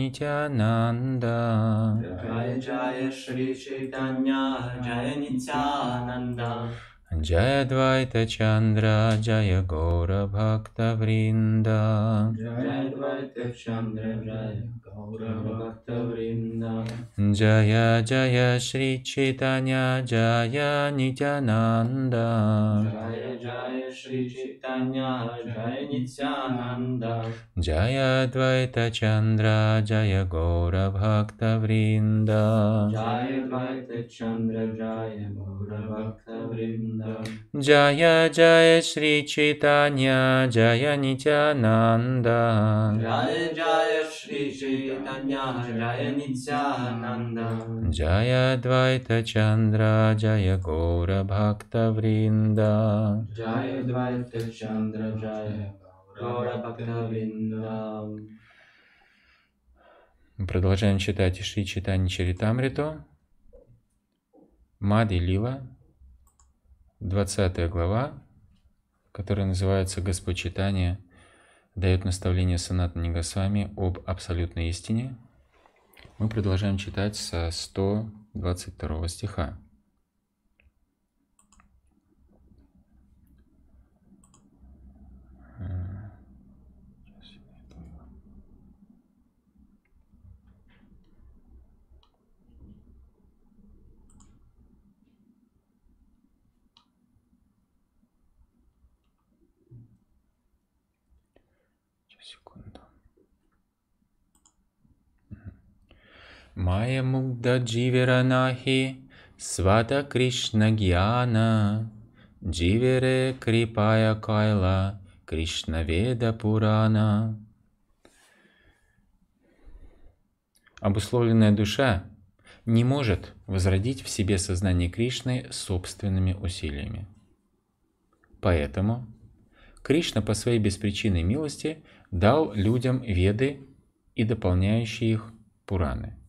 Nityananda. Jaya Jaya Shri Chaitanya Jaya Nityananda. Jaya Dvaita Chandra Jaya Gora Bhakta Vrinda Jaya Dvaita Chandra Jaya Gora Bhakta Vrinda Jaya Jaya Shri Chaitanya Jaya Nityananda Jaya Jaya Shri Chaitanya Jaya Nityananda Jaya Dvaita Chandra Jaya Gora Bhakta Vrinda Jaya Dvaita Chandra Jaya Gora Bhakta Vrinda Джая Джая Шри Чайтанья Джая Нитянанда Джая Джая Шри Чайтанья Джая Нитянанда Джая Двайта Чандра Джая Гора Бхакта Вринда Джая Двайта Чандра Джая Гора Бхакта Вринда Продолжаем читать Шри Читани Чаритамриту. Мади Лила. 20 глава, которая называется «Господь дает наставление Санатани Госвами об абсолютной истине. Мы продолжаем читать со 122 стиха. Майя Муда Дживеранахи Свата Кришна Гьяна Дживере Крипая Кайла Кришна Веда Пурана Обусловленная душа не может возродить в себе сознание Кришны собственными усилиями. Поэтому Кришна по своей беспричинной милости дал людям веды и дополняющие их пураны.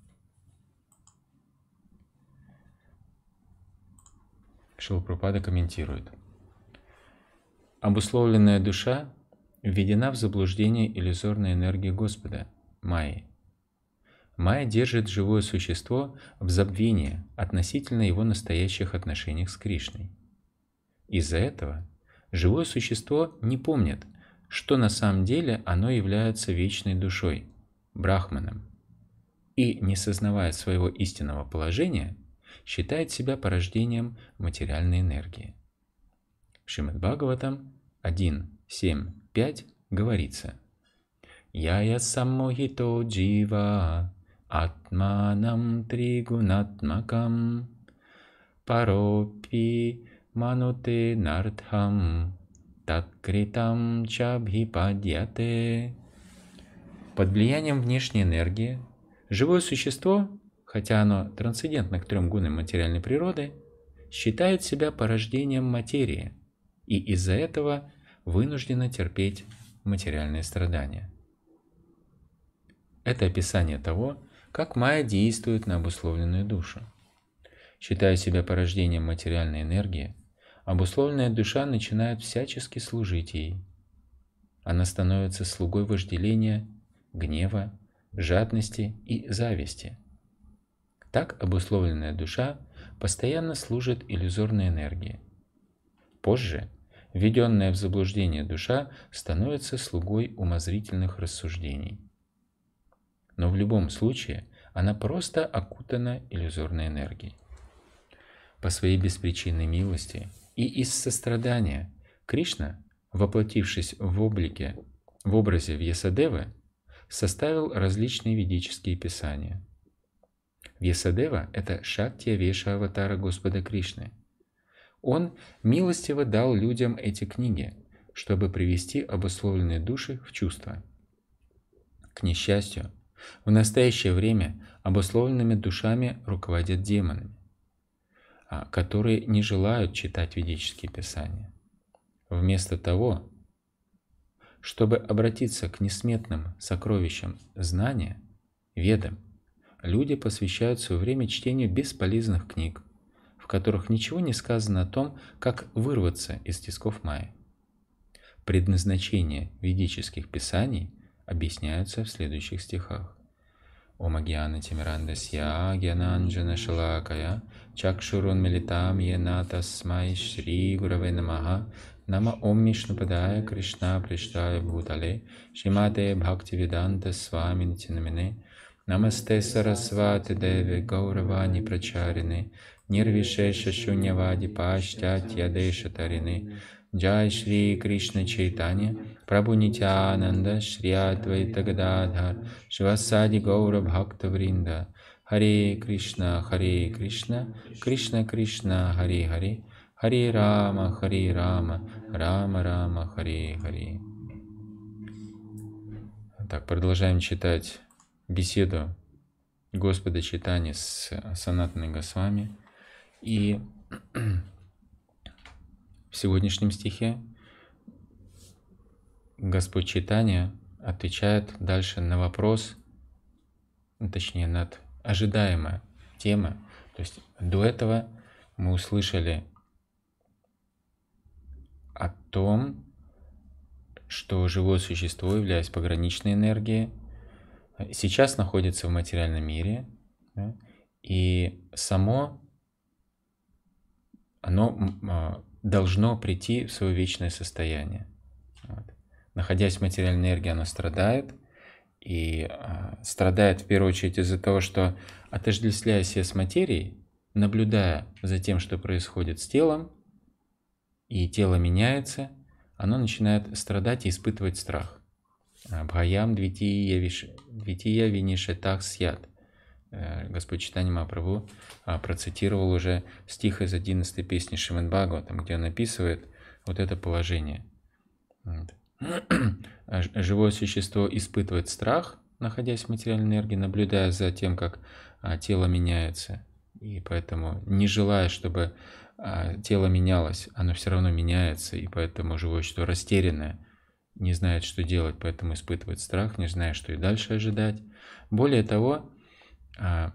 Шилпрапада комментирует. Обусловленная душа введена в заблуждение иллюзорной энергии Господа, Майи. Майя держит живое существо в забвении относительно его настоящих отношений с Кришной. Из-за этого живое существо не помнит, что на самом деле оно является вечной душой, брахманом, и, не сознавая своего истинного положения – считает себя порождением материальной энергии. В Шримад Бхагаватам 1.7.5 говорится Я я самохито джива атманам тригунатмакам паропи мануте нартхам таткритам чабхипадьяте». Под влиянием внешней энергии живое существо хотя оно трансцендентно к трем гунам материальной природы, считает себя порождением материи и из-за этого вынуждено терпеть материальные страдания. Это описание того, как майя действует на обусловленную душу. Считая себя порождением материальной энергии, обусловленная душа начинает всячески служить ей. Она становится слугой вожделения, гнева, жадности и зависти, так обусловленная душа постоянно служит иллюзорной энергии. Позже, введенная в заблуждение душа становится слугой умозрительных рассуждений. Но в любом случае она просто окутана иллюзорной энергией. По своей беспричинной милости и из сострадания Кришна, воплотившись в облике, в образе Вьесадевы, составил различные ведические писания – Весадева – это Шактия Веша Аватара Господа Кришны. Он милостиво дал людям эти книги, чтобы привести обусловленные души в чувство. К несчастью, в настоящее время обусловленными душами руководят демонами, которые не желают читать ведические писания. Вместо того, чтобы обратиться к несметным сокровищам знания, ведам – люди посвящают свое время чтению бесполезных книг, в которых ничего не сказано о том, как вырваться из тисков Майя. Предназначение ведических писаний объясняются в следующих стихах. Омагьяна Тимиранда Сья Гьянанджана Шалакая Чакшурун Милитам Ената Смай Шри Гураве Намаха Нама Ом Мишнупадая Кришна Приштая Бхутале Шимаде Бхакти Виданта Свами Тинамине Намасте Сарасвати Деви Гауравани Прачарины, Нирвишеша Шуньявади Паштятья Деша Тарины, Джай Шри Кришна Чайтанья, Прабу Нитянанда, Шри Адвайта Гададхар, Швасади Гаура Бхакта Вринда, Харе Кришна, Харе Кришна, Кришна Кришна, Харе Харе, Харе Рама, Харе Рама, Рама Рама, Харе Харе. Так, продолжаем читать беседу Господа Читани с Санатаной Госвами. И в сегодняшнем стихе Господь Читания отвечает дальше на вопрос, ну, точнее, над ожидаемая тема. То есть до этого мы услышали о том, что живое существо, являясь пограничной энергией, сейчас находится в материальном мире, да, и само оно а, должно прийти в свое вечное состояние. Вот. Находясь в материальной энергии, оно страдает, и э, страдает в первую очередь из-за того, что отождествляя себя с материей, наблюдая за тем, что происходит с телом, и тело меняется, оно начинает страдать и испытывать страх. Бхаям двития винишетах сят. Э, Господь Читани Мапрабу а, процитировал уже стих из 11 песни Шиман там где он описывает вот это положение. А живое существо испытывает страх, находясь в материальной энергии, наблюдая за тем, как а, тело меняется. И поэтому, не желая, чтобы тело менялось, оно все равно меняется, и поэтому живое существо растерянное – не знает, что делать, поэтому испытывает страх, не знает, что и дальше ожидать. Более того, а,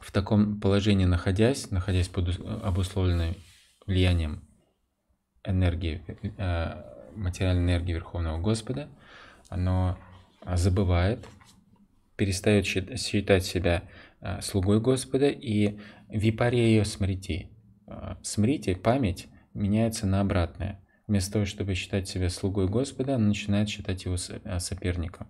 в таком положении находясь, находясь под обусловленным влиянием энергии, э, материальной энергии Верховного Господа, оно забывает, перестает считать себя э, слугой Господа и випарею смрити. Э, смрити, память, меняется на обратное – Вместо того, чтобы считать себя слугой Господа, она начинает считать его э, соперником,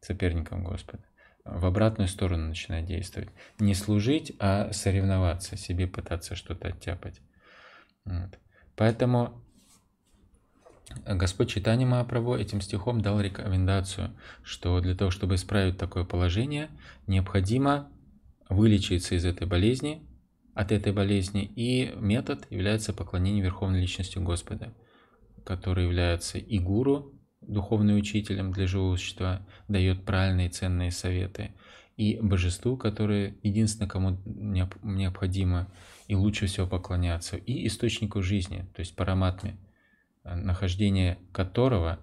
соперником Господа. В обратную сторону начинает действовать. Не служить, а соревноваться, себе пытаться что-то оттяпать. Вот. Поэтому Господь Читани Мааправо этим стихом дал рекомендацию, что для того, чтобы исправить такое положение, необходимо вылечиться из этой болезни, от этой болезни, и метод является поклонение Верховной Личности Господа который является и гуру, духовным учителем для живого существа, дает правильные ценные советы, и божеству, которое единственное, кому необходимо и лучше всего поклоняться, и источнику жизни, то есть параматме, э, нахождение которого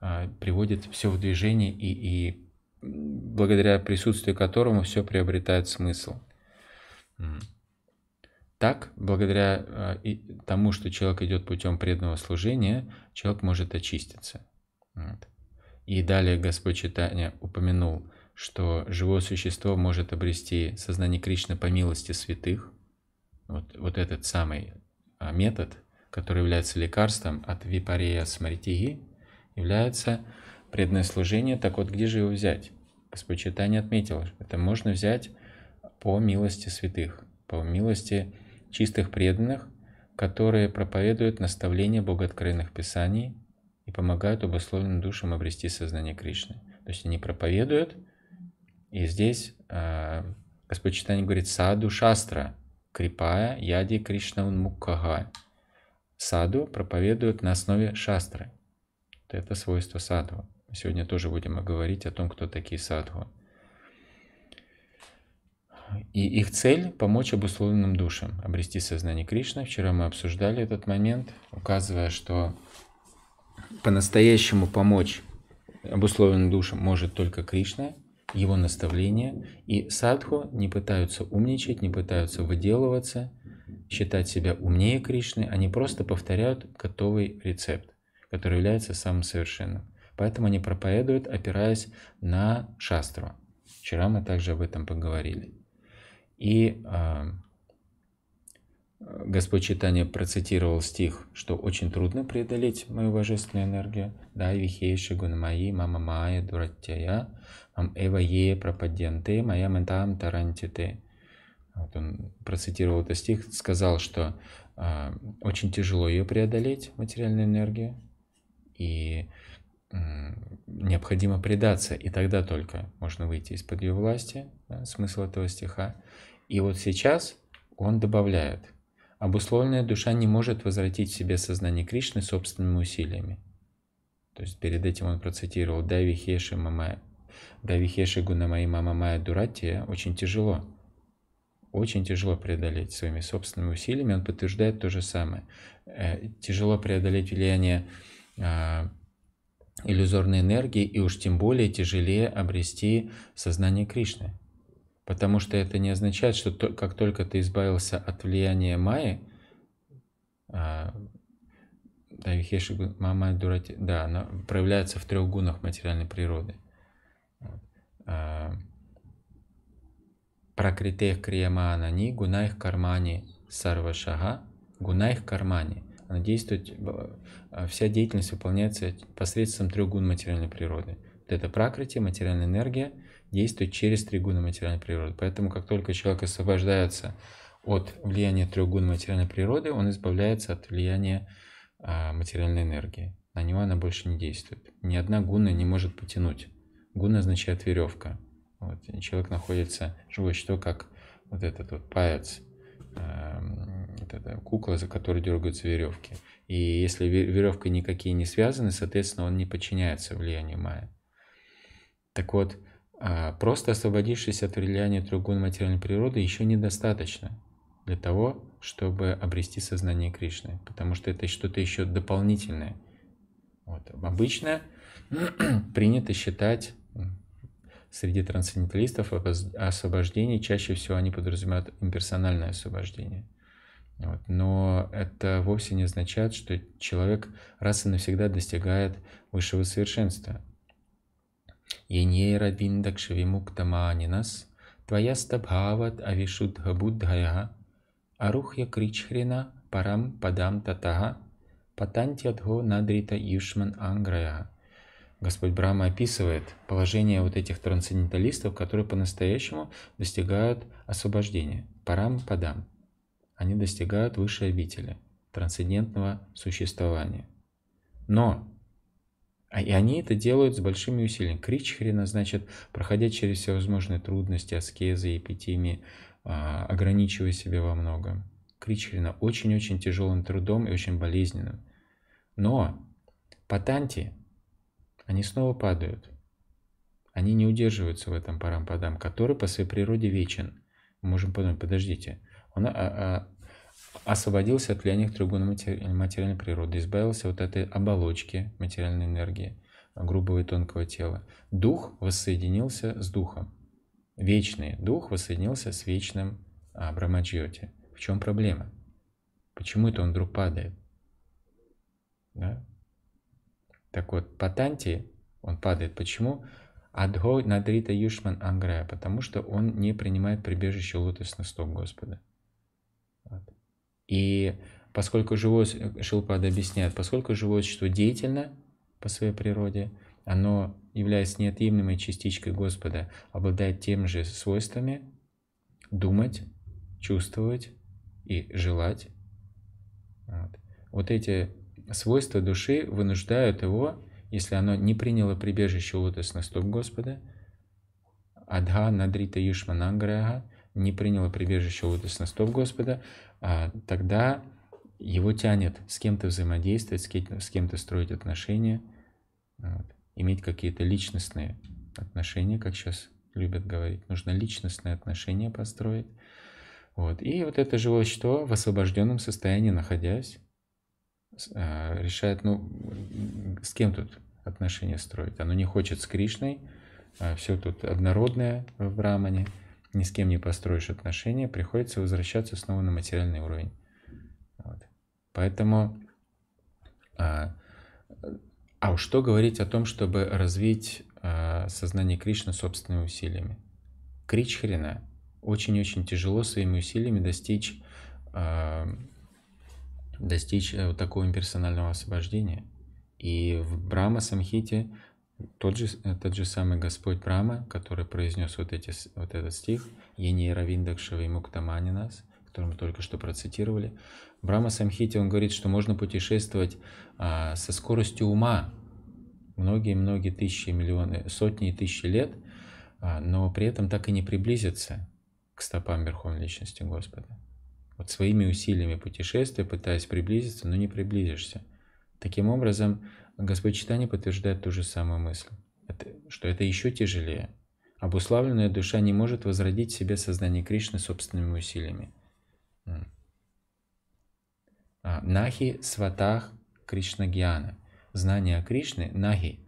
э, приводит все в движение и, и благодаря присутствию которому все приобретает смысл. Mm-hmm. Так, благодаря э, тому, что человек идет путем преданного служения, человек может очиститься. Вот. И далее Господь Читания упомянул, что живое существо может обрести сознание Кришны по милости святых. Вот, вот этот самый а, метод, который является лекарством от випарея смритии, является преданное служение. Так вот, где же его взять? Господь Читания отметил, это можно взять по милости святых, по милости святых чистых преданных, которые проповедуют наставления богооткровенных писаний и помогают обусловленным душам обрести сознание Кришны. То есть они проповедуют, и здесь э, Господь Читание говорит «саду шастра», крипая яди Кришна Муккага. Саду проповедуют на основе шастры. это свойство садху. Сегодня тоже будем говорить о том, кто такие садху. И их цель – помочь обусловленным душам обрести сознание Кришны. Вчера мы обсуждали этот момент, указывая, что по-настоящему помочь обусловленным душам может только Кришна, его наставления. И садху не пытаются умничать, не пытаются выделываться, считать себя умнее Кришны. Они просто повторяют готовый рецепт, который является самым совершенным. Поэтому они проповедуют, опираясь на шастру. Вчера мы также об этом поговорили. И а, Господь Читания процитировал стих, что очень трудно преодолеть мою божественную энергию. Да, вихейши гунамаи, мама мая, дураттяя, мам эва е пропаденте, моя ментам тарантите. Вот он процитировал этот стих, сказал, что э, очень тяжело ее преодолеть, материальную энергию, и э, необходимо предаться, и тогда только можно выйти из-под ее власти, да, смысл этого стиха, и вот сейчас он добавляет, обусловленная душа не может возвратить в себе сознание Кришны собственными усилиями. То есть перед этим он процитировал Давихеши Мамая. Давихеши Гунамаи Мамамая Дуратия очень тяжело. Очень тяжело преодолеть своими собственными усилиями. Он подтверждает то же самое. Э, тяжело преодолеть влияние а, иллюзорной энергии и уж тем более тяжелее обрести сознание Кришны. Потому что это не означает, что то, как только ты избавился от влияния Майи, а, да, Мама Дурати, да, она проявляется в трех гунах материальной природы. А, Пракритех крияманани, гунаих кармани сарвашага, гунаих кармани. Она действует, а, вся деятельность выполняется посредством трех гун материальной природы. Вот это пракрити, материальная энергия – действует через тригуны материальной природы. Поэтому как только человек освобождается от влияния треугуна материальной природы, он избавляется от влияния а, материальной энергии. На него она больше не действует. Ни одна гуна не может потянуть. Гуна означает веревка. Вот. человек находится, живое что как вот этот вот паяц, а, вот эта кукла, за которой дергаются веревки. И если веревки никакие не связаны, соответственно, он не подчиняется влиянию мая. Так вот, а, просто освободившись от влияния тругун материальной природы еще недостаточно для того, чтобы обрести сознание Кришны, потому что это что-то еще дополнительное. Вот. Обычно принято считать среди трансценденталистов освобождение, чаще всего они подразумевают имперсональное освобождение. Вот. Но это вовсе не означает, что человек раз и навсегда достигает высшего совершенства. Еньера маанинас твоя стабхават авишудха буддхая, арухья кричхрина парам падам татаха, патантьядхо надрита юшман анграя. Господь Брама описывает положение вот этих трансценденталистов, которые по-настоящему достигают освобождения. Парам падам. Они достигают высшей обители, трансцендентного существования. Но а, и они это делают с большими усилиями. Кричхрина, значит, проходя через всевозможные трудности, аскезы, эпитемии, а, ограничивая себя во многом. Кричхрина очень-очень тяжелым трудом и очень болезненным. Но патанти, они снова падают. Они не удерживаются в этом парампадам, который по своей природе вечен. Мы можем подумать, подождите, он, а, а, освободился от влияния трибуна материальной природы, избавился от этой оболочки материальной энергии, грубого и тонкого тела. Дух воссоединился с духом. Вечный дух воссоединился с вечным а, Брамаджиоти. В чем проблема? Почему это он вдруг падает? Да? Так вот, по Танти он падает. Почему? Адхо надрита юшман анграя. Потому что он не принимает прибежище лотосных стоп Господа. Вот. И поскольку живое, Шилпад объясняет, поскольку живое существо деятельно по своей природе, оно, является неотъемлемой частичкой Господа, обладает тем же свойствами думать, чувствовать и желать. Вот, вот эти свойства души вынуждают его, если оно не приняло прибежище лотосных стоп Господа, адха надрита юшмананграга, не принял прибежище лотосных стоп Господа, а тогда его тянет с кем-то взаимодействовать, с кем-то строить отношения, вот, иметь какие-то личностные отношения, как сейчас любят говорить. Нужно личностные отношения построить. Вот. И вот это живое что в освобожденном состоянии, находясь, а, решает, ну, с кем тут отношения строить. Оно не хочет с Кришной, а все тут однородное в Брамане – ни с кем не построишь отношения, приходится возвращаться снова на материальный уровень. Вот. Поэтому, а, а уж что говорить о том, чтобы развить а, сознание Кришны собственными усилиями? Крич Очень-очень тяжело своими усилиями достичь, а, достичь э, вот такого имперсонального освобождения. И в Брама Самхите тот же, э, тот же самый Господь Брама, который произнес вот, эти, вот этот стих, Ени Равиндакшева и Муктаманинас, который мы только что процитировали, Брама Самхити, он говорит, что можно путешествовать а, со скоростью ума многие-многие тысячи, миллионы, сотни и тысячи лет, а, но при этом так и не приблизиться к стопам Верховной Личности Господа. Вот своими усилиями путешествия, пытаясь приблизиться, но не приблизишься. Таким образом, Господь Читани подтверждает ту же самую мысль, что это еще тяжелее. Обуславленная душа не может возродить в себе сознание Кришны собственными усилиями. А, нахи сватах Кришна Гьяна. Знание о Кришне – нахи.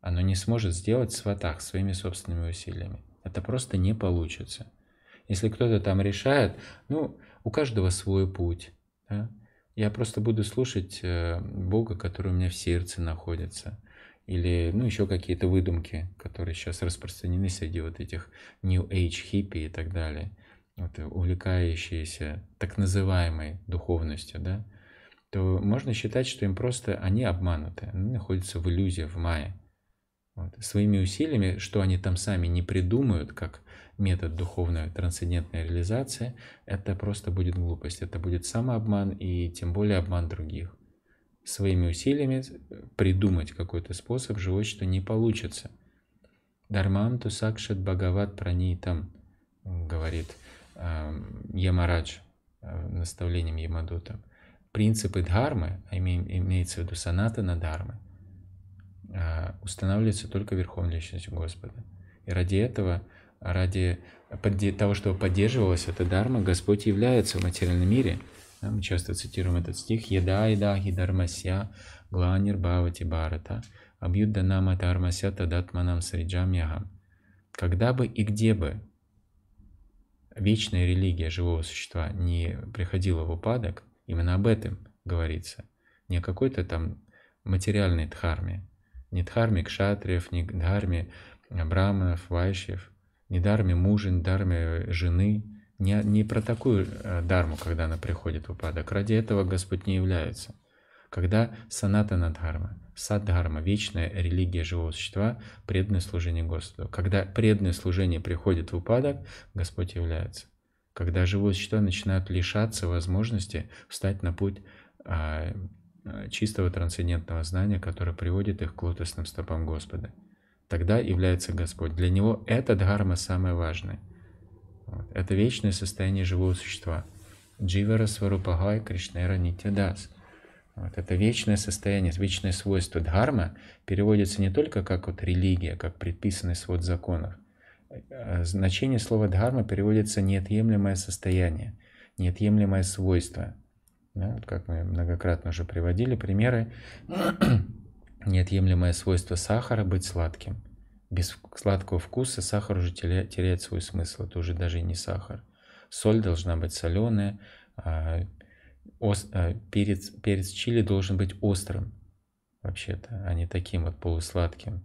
Оно не сможет сделать сватах своими собственными усилиями. Это просто не получится. Если кто-то там решает, ну, у каждого свой путь. Я просто буду слушать э, Бога, который у меня в сердце находится. Или ну, еще какие-то выдумки, которые сейчас распространены среди вот этих New Age хиппи и так далее. Вот, э, увлекающиеся так называемой духовностью, да, то можно считать, что им просто они обмануты, они находятся в иллюзии, в мае. Вот. Своими усилиями, что они там сами не придумают, как метод духовной трансцендентной реализации, это просто будет глупость, это будет самообман и тем более обман других. Своими усилиями э, придумать какой-то способ живой, что не получится. Дармам тусакшат бхагават пранитам, говорит э, Ямарадж э, наставлением Ямадута. Принципы дхармы, а име, имеется в виду санатана дхармы, э, устанавливается только Верховной Личностью Господа. И ради этого ради того, чтобы поддерживалась эта дарма, Господь является в материальном мире. мы часто цитируем этот стих «Еда, еда, хидармасья, гланир бавати барата, абьюдда нам атармасья тадатманам сриджам ягам». Когда бы и где бы вечная религия живого существа не приходила в упадок, именно об этом говорится, не о какой-то там материальной дхарме, не дхарме кшатриев, не дхарме браманов, вайшев, ни дарме мужа, ни дарме э, жены, не, не про такую э, дарму, когда она приходит в упадок. Ради этого Господь не является. Когда санатана дхарма, садхарма, вечная религия живого существа, преданное служение Господу. Когда преданное служение приходит в упадок, Господь является. Когда живое существо начинает лишаться возможности встать на путь а, э, чистого трансцендентного знания, которое приводит их к лотосным стопам Господа тогда является Господь. Для него эта дхарма самая важная. Это вечное состояние живого существа. Дживара Сварупагай Кришнера Нитядас. Вот. Это вечное состояние, вечное свойство. Дхарма переводится не только как вот религия, как предписанный свод законов. Э, значение слова дхарма переводится неотъемлемое состояние, неотъемлемое свойство. Да, вот как мы многократно уже приводили примеры неотъемлемое свойство сахара быть сладким. Без сладкого вкуса сахар уже теряет свой смысл, это уже даже не сахар. Соль должна быть соленая, а, а, перец, перец чили должен быть острым, вообще-то, а не таким вот полусладким.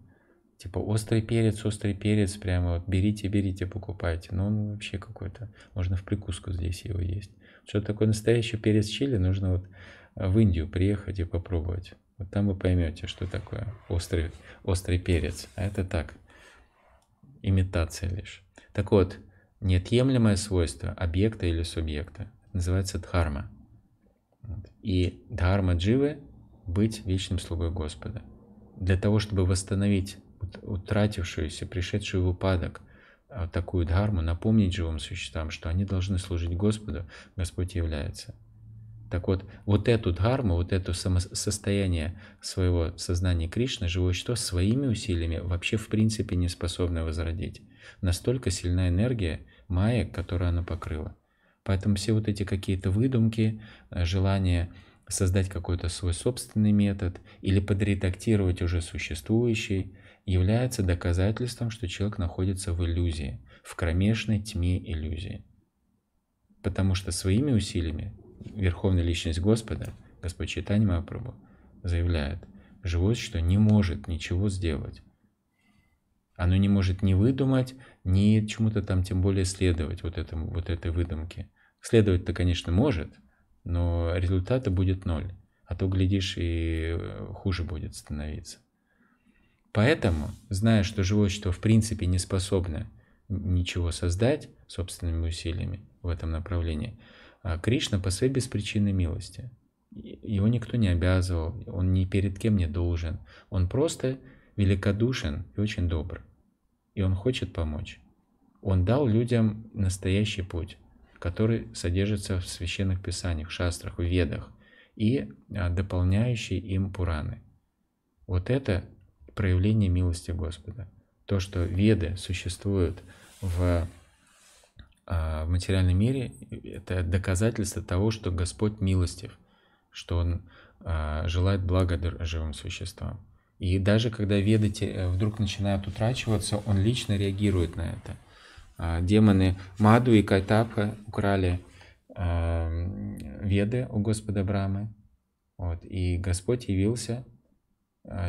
Типа острый перец, острый перец, прямо вот берите, берите, покупайте. Но ну, он вообще какой-то, можно в прикуску здесь его есть. Что такое настоящий перец чили, нужно вот в Индию приехать и попробовать. Вот там вы поймете, что такое острый, острый перец. А это так, имитация лишь. Так вот, неотъемлемое свойство объекта или субъекта называется дхарма. И дхарма дживы – быть вечным слугой Господа. Для того, чтобы восстановить утратившуюся, пришедшую в упадок а, такую дхарму, напомнить живым существам, что они должны служить Господу, Господь является – так вот, вот эту дхарму, вот это состояние своего сознания Кришны, живое что своими усилиями вообще в принципе не способно возродить. Настолько сильна энергия майя, которую она покрыла. Поэтому все вот эти какие-то выдумки, э, желание создать какой-то свой собственный метод или подредактировать уже существующий, является доказательством, что человек находится в иллюзии, в кромешной тьме иллюзии. Потому что своими усилиями Верховная Личность Господа, Господь Читань Мапрабу, заявляет, животное что не может ничего сделать. Оно не может ни выдумать, ни чему-то там тем более следовать вот, этому, вот этой выдумке. Следовать-то, конечно, может, но результата будет ноль. А то, глядишь, и хуже будет становиться. Поэтому, зная, что животное в принципе не способно ничего создать собственными усилиями в этом направлении, а Кришна по своей беспричинной милости. Его никто не обязывал, он ни перед кем не должен. Он просто великодушен и очень добр. И он хочет помочь. Он дал людям настоящий путь, который содержится в священных писаниях, в шастрах, в ведах и а, дополняющие им Пураны. Вот это проявление милости Господа. То, что веды существуют в а, в материальном мире это доказательство того, что Господь милостив, что Он а, желает блага живым существам. И даже когда веды э, вдруг начинают утрачиваться, он лично реагирует на это. А, демоны Маду и Кайтапха украли веды у Господа Брамы. Вот, и Господь явился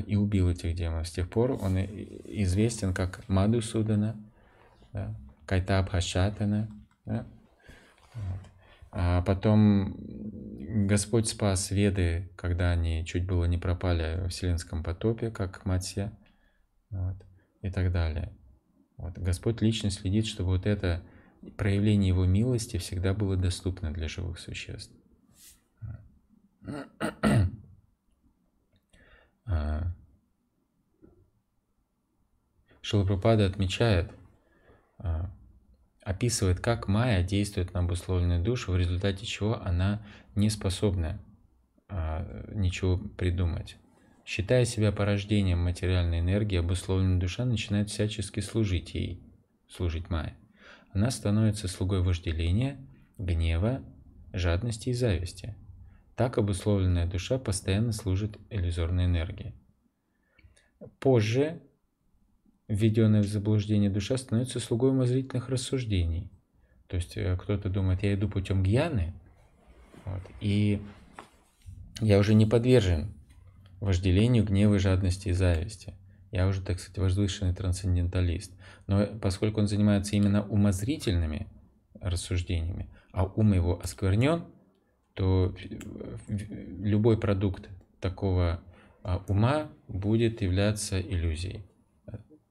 и убил этих демонов. С тех пор он известен как Маду Судана. Да, кайта Бхашатана. Да? А потом Господь спас веды, когда они чуть было не пропали в Вселенском потопе, как Матья, вот, и так далее. Вот. Господь лично следит, чтобы вот это проявление Его милости всегда было доступно для живых существ. А. Шилапрапада отмечает, а, описывает, как майя действует на обусловленную душу, в результате чего она не способна а, ничего придумать. Считая себя порождением материальной энергии, обусловленная душа начинает всячески служить ей, служить майе. Она становится слугой вожделения, гнева, жадности и зависти. Так обусловленная душа постоянно служит иллюзорной энергии. Позже введенная в заблуждение душа становится слугой умозрительных рассуждений. То есть э, кто-то думает, я иду путем гьяны, вот, и я уже не подвержен вожделению, гневу, жадности и зависти. Я уже, так сказать, возвышенный трансценденталист. Но поскольку он занимается именно умозрительными рассуждениями, а ум его осквернен, то э, любой продукт такого а, ума будет являться иллюзией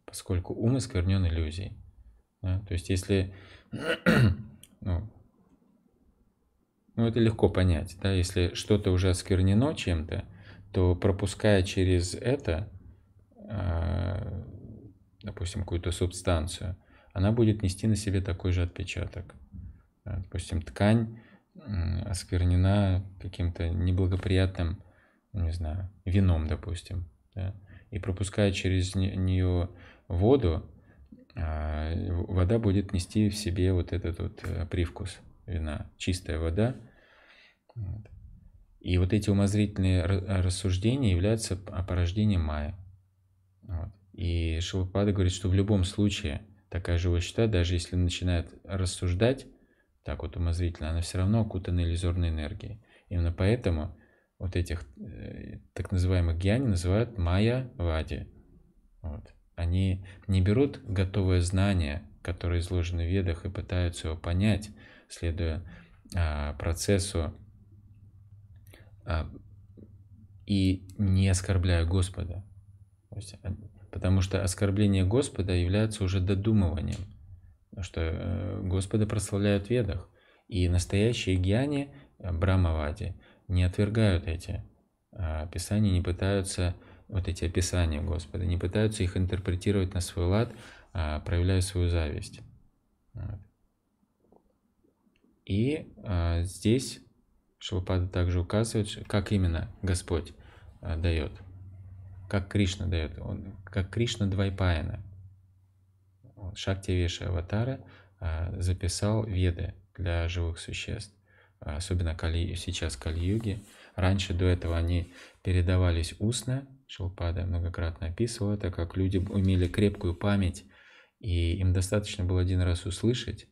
поскольку ум искорнен иллюзией. Да? То есть если... ну, ну, это легко понять, да, если что-то уже осквернено чем-то, то пропуская через это, э, допустим, какую-то субстанцию, она будет нести на себе такой же отпечаток. Допустим, ткань осквернена каким-то неблагоприятным, не знаю, вином, допустим, да? и пропуская через нее воду, а, вода будет нести в себе вот этот вот э, привкус вина, чистая вода. И вот эти умозрительные рассуждения являются порождением мая. Вот. И Шилопада говорит, что в любом случае такая счета, даже если начинает рассуждать, так вот умозрительно, она все равно окутана иллюзорной энергией. Именно поэтому вот этих э, так называемых гьяни называют майя-вади. Вот. Они не берут готовое знание, которое изложено в ведах, и пытаются его понять, следуя а, процессу а, и не оскорбляя Господа. Э, потому что оскорбление Господа является уже додумыванием, что э, Господа прославляют в ведах. И настоящие гьяни э, Брамавади не отвергают эти а, писания, не пытаются вот эти описания Господа, не пытаются их интерпретировать на свой лад, а проявляя свою зависть. И а, здесь Шилпада также указывает, как именно Господь а, дает, как Кришна дает, он, как Кришна Двайпаяна. Шакти Веши Аватара а, записал веды для живых существ, а, особенно кали, сейчас Кали-юги. Раньше до этого они передавались устно, Шилпада многократно описывал это, как люди имели крепкую память, и им достаточно было один раз услышать,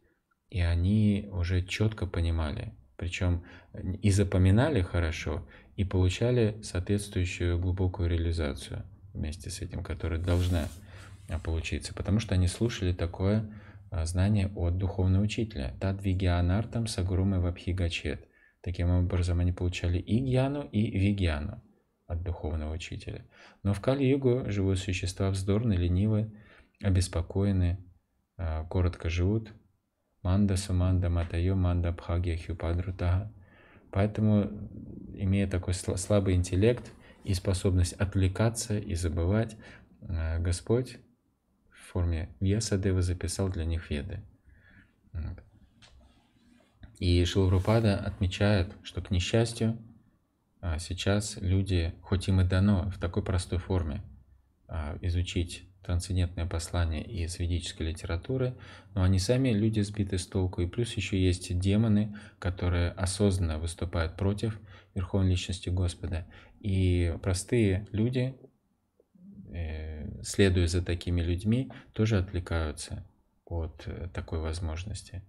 и они уже четко понимали, причем и запоминали хорошо, и получали соответствующую глубокую реализацию вместе с этим, которая должна а, получиться, потому что они слушали такое а, знание от духовного учителя. Тадви гианартам сагрумы вабхигачет. Таким образом, они получали и гьяну, и вигьяну от духовного учителя. Но в Кали-югу живут существа вздорные, ленивы, обеспокоены, а, коротко живут. Манда, Суманда, Матайо, Манда, Бхагья, Хюпадрутаха. Поэтому, имея такой слабый интеллект и способность отвлекаться и забывать, а, Господь в форме Вьясадева записал для них веды. И Шилрупада отмечает, что, к несчастью, а сейчас люди, хоть им и дано в такой простой форме а, изучить трансцендентное послание из ведической литературы, но они сами люди сбиты с толку, и плюс еще есть демоны, которые осознанно выступают против Верховной Личности Господа. И простые люди, э, следуя за такими людьми, тоже отвлекаются от э, такой возможности.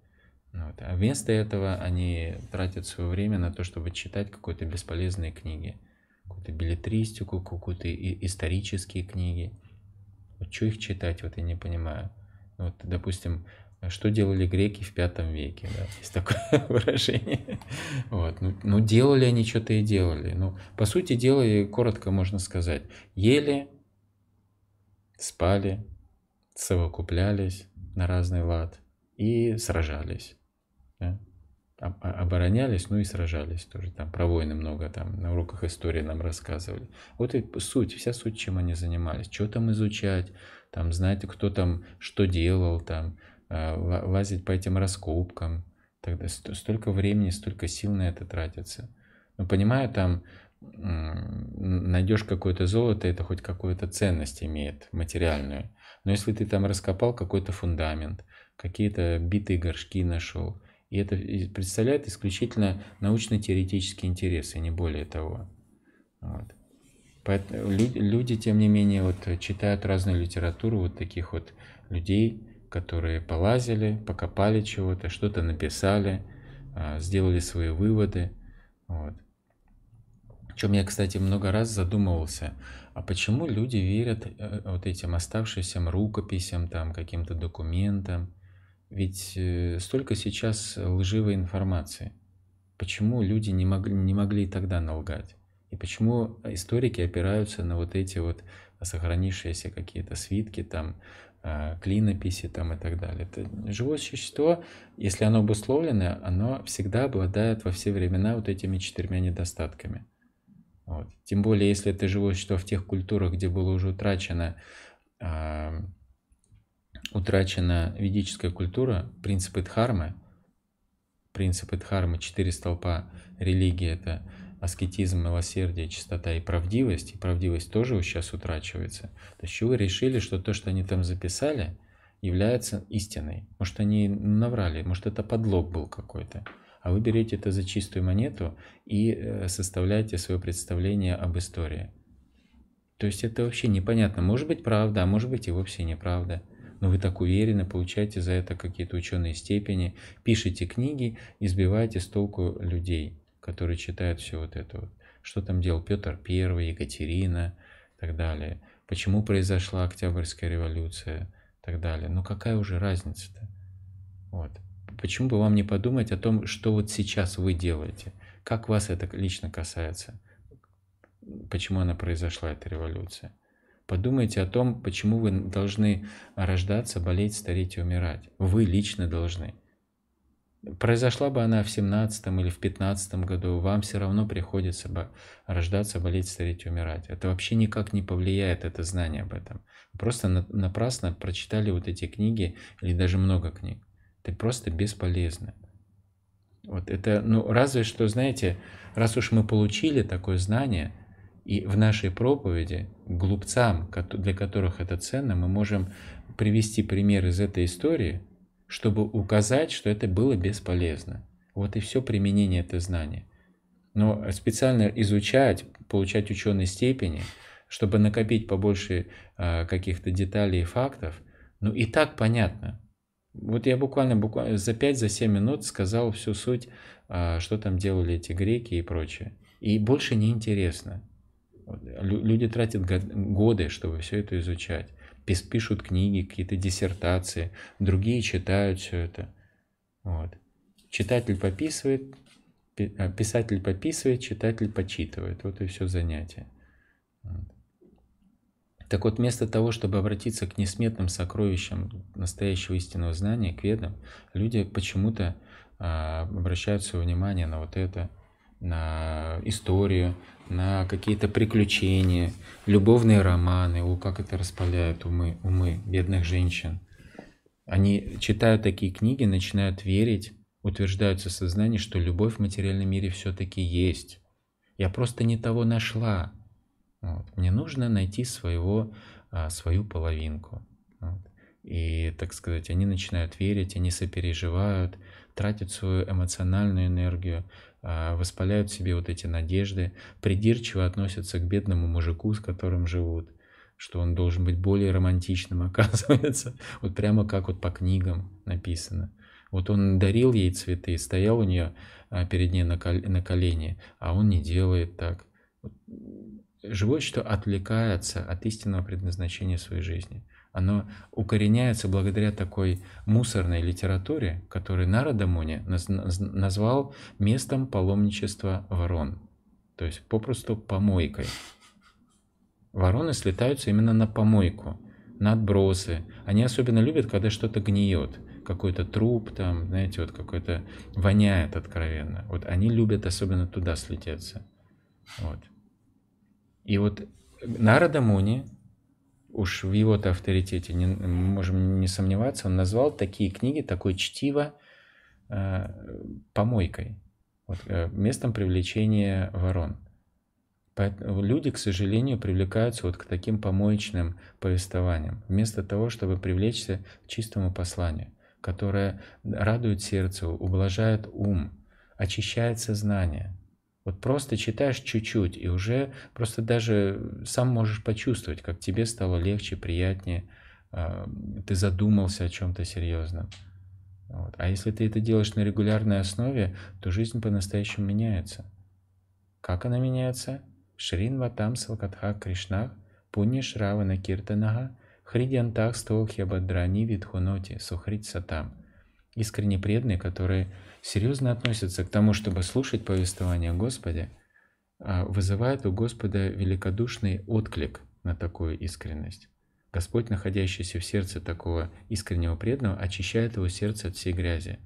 Вот. А вместо этого они тратят свое время на то, чтобы читать какие-то бесполезные книги, какую-то билетристику, какую-то исторические книги. Вот что их читать, вот я не понимаю. Вот, допустим, что делали греки в пятом веке, да, есть такое выражение. Вот, ну, ну, делали они что-то и делали. Ну, по сути дела, и коротко можно сказать, ели, спали, совокуплялись на разный лад и сражались да, оборонялись, ну и сражались тоже. Там про войны много там на уроках истории нам рассказывали. Вот и суть, вся суть, чем они занимались. Что там изучать, там знать, кто там что делал, там э, лазить по этим раскопкам. Тогда столько времени, столько сил на это тратится. Ну, понимаю, там найдешь какое-то золото, это хоть какую-то ценность имеет материальную. Но если ты там раскопал какой-то фундамент, какие-то битые горшки нашел, и это представляет исключительно научно-теоретические интересы, не более того. Вот. Поэтому люди, тем не менее, вот, э, читают разную литературу вот таких вот людей, которые полазили, покопали чего-то, что-то написали, а, сделали свои выводы. Вот. О чем я, кстати, много раз задумывался. А почему люди верят э, вот этим оставшимся рукописям, там, каким-то документам? Ведь э, столько сейчас э, лживой информации. Почему люди не могли, не могли тогда налгать? И почему э, историки опираются на вот эти вот сохранившиеся какие-то свитки, там, клинописи там и так далее. Это живое существо, если оно обусловлено, оно всегда обладает во все времена вот этими четырьмя недостатками. Вот. Тем более, если это живое существо в тех культурах, где было уже утрачено эм, утрачена ведическая культура, принципы дхармы, принципы дхармы, четыре столпа религии — это аскетизм, милосердие, чистота и правдивость, и правдивость тоже сейчас утрачивается. То есть вы решили, что то, что они там записали, является истиной? Может, они наврали, может, это подлог был какой-то. А вы берете это за чистую монету и э, составляете свое представление об истории. То есть это вообще непонятно. Может быть правда, а может быть и вовсе неправда но вы так уверенно получаете за это какие-то ученые степени, пишете книги, избиваете с толку людей, которые читают все вот это вот. Что там делал Петр I, Екатерина и так далее. Почему произошла Октябрьская революция и так далее. Ну какая уже разница-то? Вот. Почему бы вам не подумать о том, что вот сейчас вы делаете? Как вас это лично касается? Почему она произошла, эта революция? Подумайте о том, почему вы должны рождаться, болеть, стареть и умирать. Вы лично должны. Произошла бы она в 17 или в 15 году, вам все равно приходится бы рождаться, болеть, стареть и умирать. Это вообще никак не повлияет, это знание об этом. Просто напрасно прочитали вот эти книги или даже много книг. Это просто бесполезно. Вот это, ну разве что, знаете, раз уж мы получили такое знание – и в нашей проповеди глупцам, для которых это ценно, мы можем привести пример из этой истории, чтобы указать, что это было бесполезно. Вот и все применение это знания. Но специально изучать, получать ученые степени, чтобы накопить побольше а, каких-то деталей и фактов, ну и так понятно. Вот я буквально, буквально за 5-7 за минут сказал всю суть, а, что там делали эти греки и прочее. И больше не интересно. Люди тратят годы, чтобы все это изучать. Пишут книги, какие-то диссертации, другие читают все это. Вот. Читатель пописывает, а, писатель пописывает, читатель почитывает. Вот и все занятие. Так вот, вместо того, чтобы обратиться к несметным сокровищам настоящего истинного знания, к ведам, люди почему-то а, обращают свое внимание на вот это, на историю, на какие-то приключения, любовные романы, о, как это распаляет умы, умы бедных женщин. Они читают такие книги, начинают верить, утверждаются в сознании, что любовь в материальном мире все-таки есть. Я просто не того нашла. Вот. Мне нужно найти своего, а, свою половинку. Вот. И, так сказать, они начинают верить, они сопереживают, тратят свою эмоциональную энергию, а, воспаляют себе вот эти надежды, придирчиво относятся к бедному мужику, с которым живут, что он должен быть более романтичным, оказывается, вот прямо как вот по книгам написано. Вот он дарил ей цветы, стоял у нее а, перед ней на, кол- на колени, а он не делает так. Живое что отвлекается от истинного предназначения своей жизни оно укореняется благодаря такой мусорной литературе, которую Нарадамуни назвал местом паломничества ворон, то есть попросту помойкой. Вороны слетаются именно на помойку, на отбросы. Они особенно любят, когда что-то гниет, какой-то труп там, знаете, вот какой-то воняет откровенно. Вот они любят особенно туда слететься. Вот. И вот Нарада Муни уж в его-то авторитете не, можем не сомневаться, он назвал такие книги, такое чтиво э, помойкой, вот, э, местом привлечения ворон. Поэтому люди, к сожалению, привлекаются вот к таким помоечным повествованиям, вместо того, чтобы привлечься к чистому посланию, которое радует сердце ублажает ум, очищает сознание – вот просто читаешь чуть-чуть, и уже просто даже сам можешь почувствовать, как тебе стало легче, приятнее, а, ты задумался о чем-то серьезном. Вот. А если ты это делаешь на регулярной основе, то жизнь по-настоящему меняется. Как она меняется? Шрин Ватам Салкатха Кришнах Пуни Шравана Киртанага Хридиантах Стоухья Бадрани Витхуноти Сухрит Сатам. Искренне преданные, которые серьезно относятся к тому, чтобы слушать повествование Господа, а, вызывает у Господа великодушный отклик на такую искренность. Господь, находящийся в сердце такого искреннего преданного, очищает его сердце от всей грязи,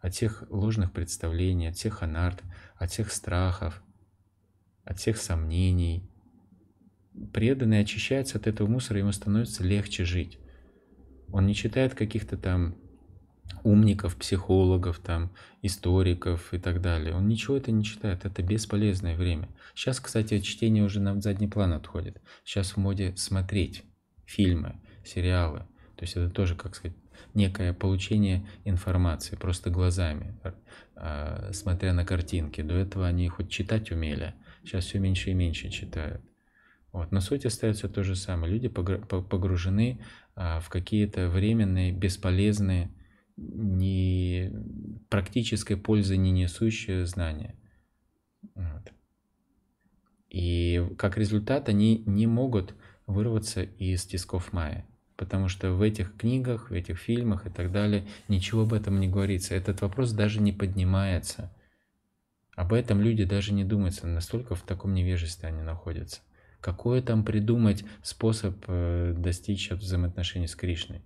от всех ложных представлений, от всех анарт, от всех страхов, от всех сомнений. Преданный очищается от этого мусора, ему становится легче жить. Он не читает каких-то там умников, психологов, там, историков и так далее. Он ничего это не читает, это бесполезное время. Сейчас, кстати, чтение уже на задний план отходит. Сейчас в моде смотреть фильмы, сериалы. То есть это тоже, как сказать, некое получение информации просто глазами, э, смотря на картинки. До этого они хоть читать умели, сейчас все меньше и меньше читают. Вот. Но суть остается то же самое. Люди погружены а, в какие-то временные, бесполезные не практической пользы не несущие знания. Вот. И как результат они не могут вырваться из тисков Майя. Потому что в этих книгах, в этих фильмах и так далее ничего об этом не говорится. Этот вопрос даже не поднимается. Об этом люди даже не думают, настолько в таком невежестве они находятся. Какой там придумать способ э, достичь взаимоотношений с Кришной?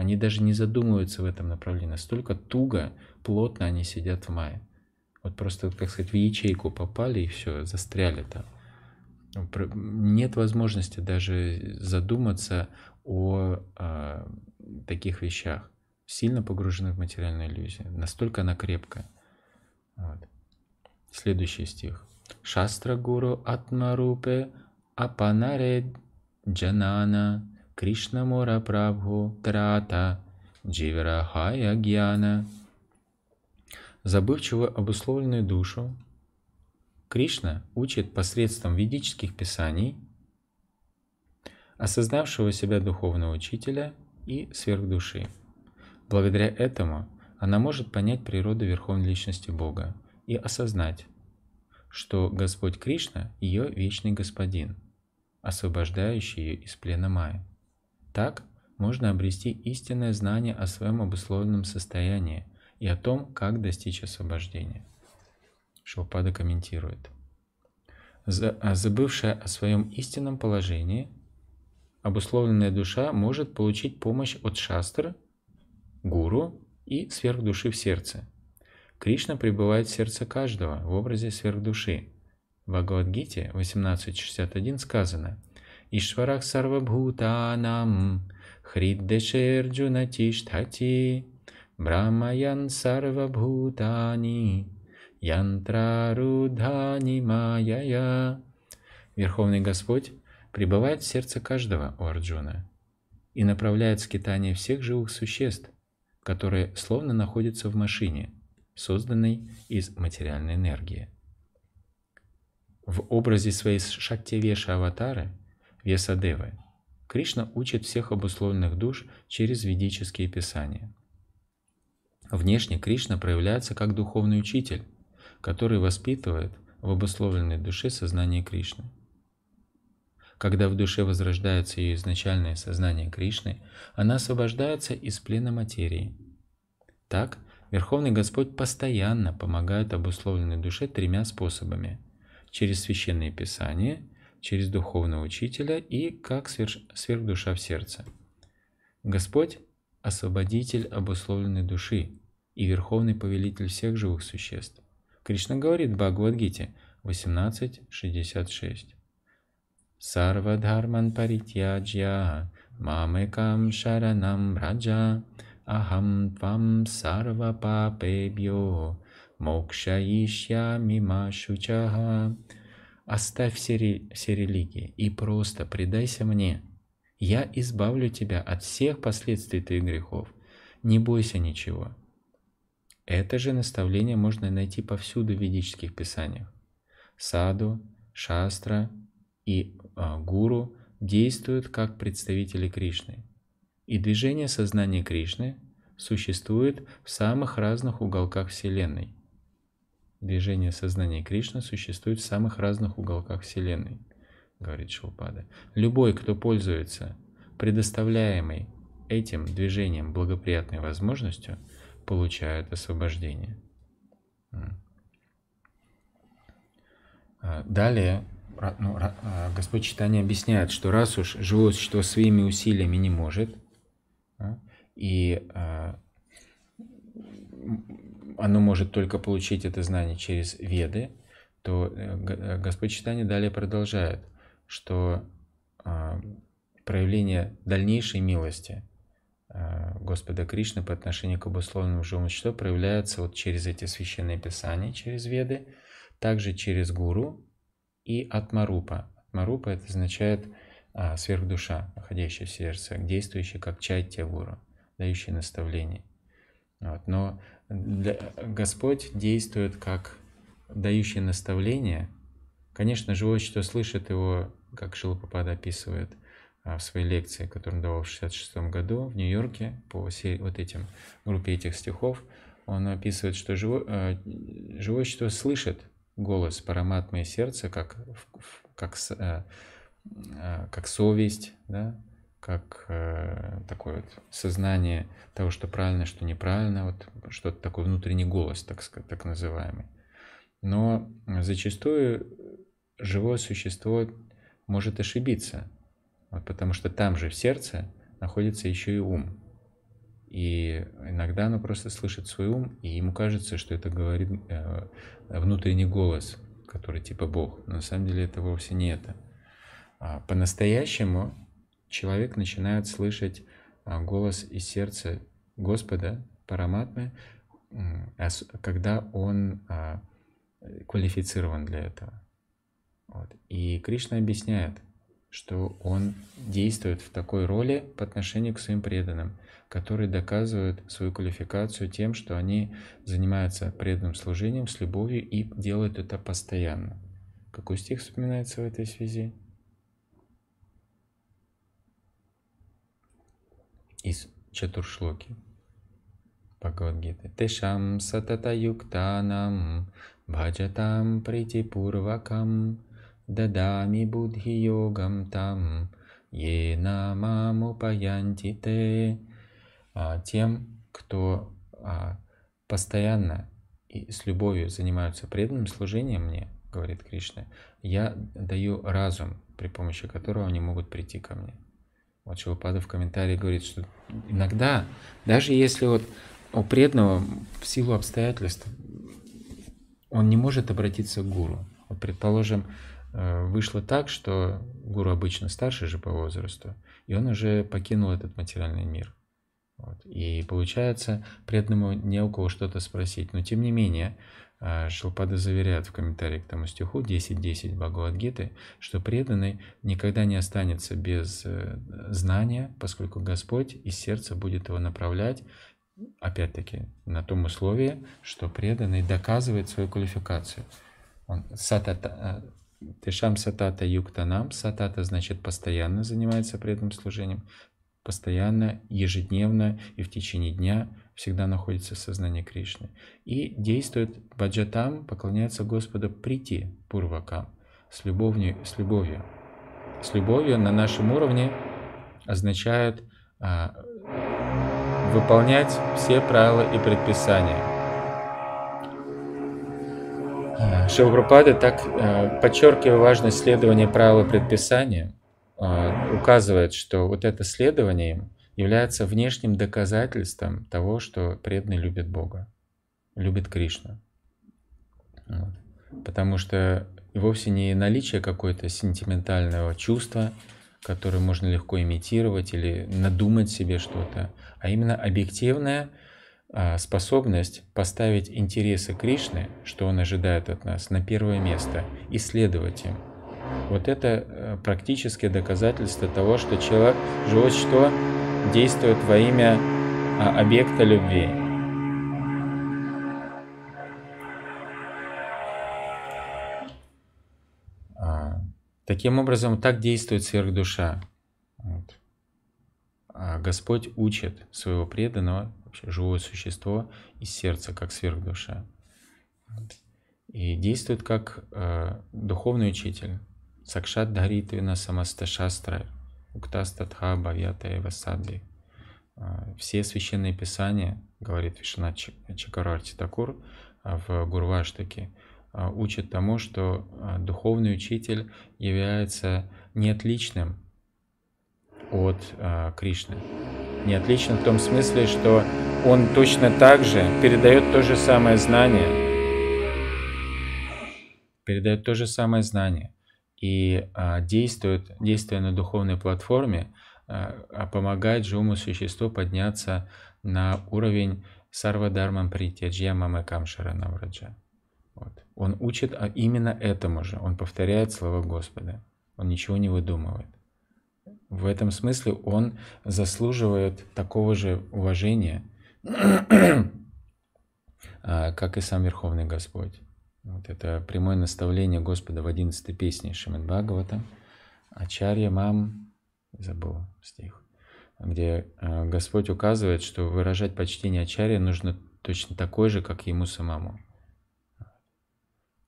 Они даже не задумываются в этом направлении. Настолько туго, плотно они сидят в мае. Вот просто, как сказать, в ячейку попали и все, застряли там. Ну, нет возможности даже задуматься о, о а, таких вещах. Сильно погружены в материальную иллюзию. Настолько она крепкая. Вот. Следующий стих. Шастра гуру атмарупе апанаре джанана Кришна мора Прабху Трата Дживирахая Гьяна. Забывчивую обусловленную душу Кришна учит посредством ведических писаний, осознавшего себя духовного учителя и сверхдуши. Благодаря этому она может понять природу Верховной Личности Бога и осознать, что Господь Кришна – ее вечный Господин, освобождающий ее из плена Майя. Так можно обрести истинное знание о своем обусловленном состоянии и о том, как достичь освобождения. Шилпада комментирует. А забывшая о своем истинном положении, обусловленная душа может получить помощь от шастры, гуру и сверхдуши в сердце. Кришна пребывает в сердце каждого в образе сверхдуши. В Бхагавадгите 18.61 сказано – Ишварах сарвабхутанам хриддешерджу Тиштхати Брахмаян Сарвабхутани Янтрарудхани Маяя Верховный Господь пребывает в сердце каждого, у Арджуна, и направляет скитание всех живых существ, которые словно находятся в машине, созданной из материальной энергии. В образе своей Шактивеша Аватары – Весадевы. Кришна учит всех обусловленных душ через ведические писания. Внешне Кришна проявляется как духовный учитель, который воспитывает в обусловленной душе сознание Кришны. Когда в душе возрождается ее изначальное сознание Кришны, она освобождается из плена материи. Так, Верховный Господь постоянно помогает обусловленной душе тремя способами – через священные писания – через духовного учителя и как сверх, сверхдуша в сердце. Господь – освободитель обусловленной души и верховный повелитель всех живых существ. Кришна говорит в Бхагавадгите 18.66. Сарвадхарман паритьяджья мамекам шаранам раджа ахам твам сарва папебьо мокша ишья мимашучаха Оставь все, ре... все религии и просто предайся мне. Я избавлю тебя от всех последствий твоих грехов. Не бойся ничего. Это же наставление можно найти повсюду в ведических писаниях. Саду, Шастра и э, Гуру действуют как представители Кришны. И движение сознания Кришны существует в самых разных уголках Вселенной – Движение сознания Кришны существует в самых разных уголках Вселенной, говорит Шилпада. Любой, кто пользуется предоставляемой этим движением благоприятной возможностью, получает освобождение. А, далее ну, а, Господь Читание объясняет, что раз уж живое существо своими усилиями не может, а, и оно может только получить это знание через веды, то э, э, Господь Читание далее продолжает, что а, проявление дальнейшей милости а, Господа Кришны по отношению к обусловленному живому существу проявляется вот через эти священные писания, через веды, также через гуру и атмарупа. Атмарупа это означает а, сверхдуша, находящая в сердце, действующая как чайтя гуру, дающая наставление. Вот. Но Господь действует как дающий наставление. Конечно, живой, что слышит его, как Шилапапада описывает а, в своей лекции, которую он давал в 66 году в Нью-Йорке по всей вот этим группе этих стихов, он описывает, что а, живое, живое что слышит голос параматмы сердца как, как, а, как совесть, да, как э, такое вот сознание того, что правильно, что неправильно, вот что-то такой внутренний голос, так, так называемый. Но зачастую живое существо может ошибиться, вот потому что там же в сердце находится еще и ум. И иногда оно просто слышит свой ум, и ему кажется, что это говорит э, внутренний голос, который типа Бог. Но на самом деле это вовсе не это. А по-настоящему человек начинает слышать а, голос из сердца Господа, Параматмы, когда он а, квалифицирован для этого. Вот. И Кришна объясняет, что он действует в такой роли по отношению к своим преданным, которые доказывают свою квалификацию тем, что они занимаются преданным служением с любовью и делают это постоянно. Какой стих вспоминается в этой связи? из Чатуршлоки. Бхагавадгиты. Тешам сатата юктанам бхаджатам притипурвакам дадами будхи йогам там ена маму паянтите. А тем, кто а, постоянно и с любовью занимаются преданным служением мне, говорит Кришна, я даю разум, при помощи которого они могут прийти ко мне. Вот Шилупада в комментарии говорит, что иногда, даже если вот у преданного в силу обстоятельств он не может обратиться к гуру. Вот, предположим, э, вышло так, что гуру обычно старше же по возрасту, и он уже покинул этот материальный мир. Вот. И получается, преданному не у кого что-то спросить. Но тем не менее, а, Шилпада заверяет в комментарии к тому стиху 10.10 Бхагавадгиты, что преданный никогда не останется без э, знания, поскольку Господь из сердца будет его направлять, опять-таки, на том условии, что преданный доказывает свою квалификацию. Он сатата, э, Тешам сатата юктанам. Сатата значит постоянно занимается преданным служением, постоянно, ежедневно и в течение дня всегда находится в сознании Кришны. И действует баджатам, поклоняется Господу прийти пурвакам, с любовью, с любовью. С любовью на нашем уровне означает а, выполнять все правила и предписания. А, Шилгрупада так а, подчеркивает важность следования правил и предписания, а, указывает, что вот это следование им – является внешним доказательством того, что преданный любит Бога, любит Кришну. Вот. Потому что вовсе не наличие какого то сентиментального чувства, которое можно легко имитировать или надумать себе что-то, а именно объективная а, способность поставить интересы Кришны, что он ожидает от нас, на первое место и следовать им. Вот это э, практическое доказательство того, что человек живет что? действует во имя а, объекта любви. А, таким образом, так действует сверхдуша. Вот. А Господь учит своего преданного, вообще живое существо из сердца, как сверхдуша. Вот. И действует как э, духовный учитель. Сакшат Даритвина Самасташастра, Уктастатха Бхагьятая Васадли. А, все священные писания, говорит Вишна Чакарарти Такур а, в Гурваштаке, а, учат тому, что духовный учитель является неотличным от Кришны. Неотличным в том смысле, что он точно так же передает то же самое знание. Передает то же самое знание – и а, действует, действуя на духовной платформе, а, а помогает живому существу подняться на уровень сарвадармам притя джьямам и камшара навраджа. Вот. Он учит именно этому же, он повторяет слова Господа, он ничего не выдумывает. В этом смысле он заслуживает такого же уважения, как и сам Верховный Господь. Вот это прямое наставление Господа в 11 песне Шримад Бхагавата. Ачарья мам, забыл стих, где э, Господь указывает, что выражать почтение Ачарье нужно точно такой же, как ему самому.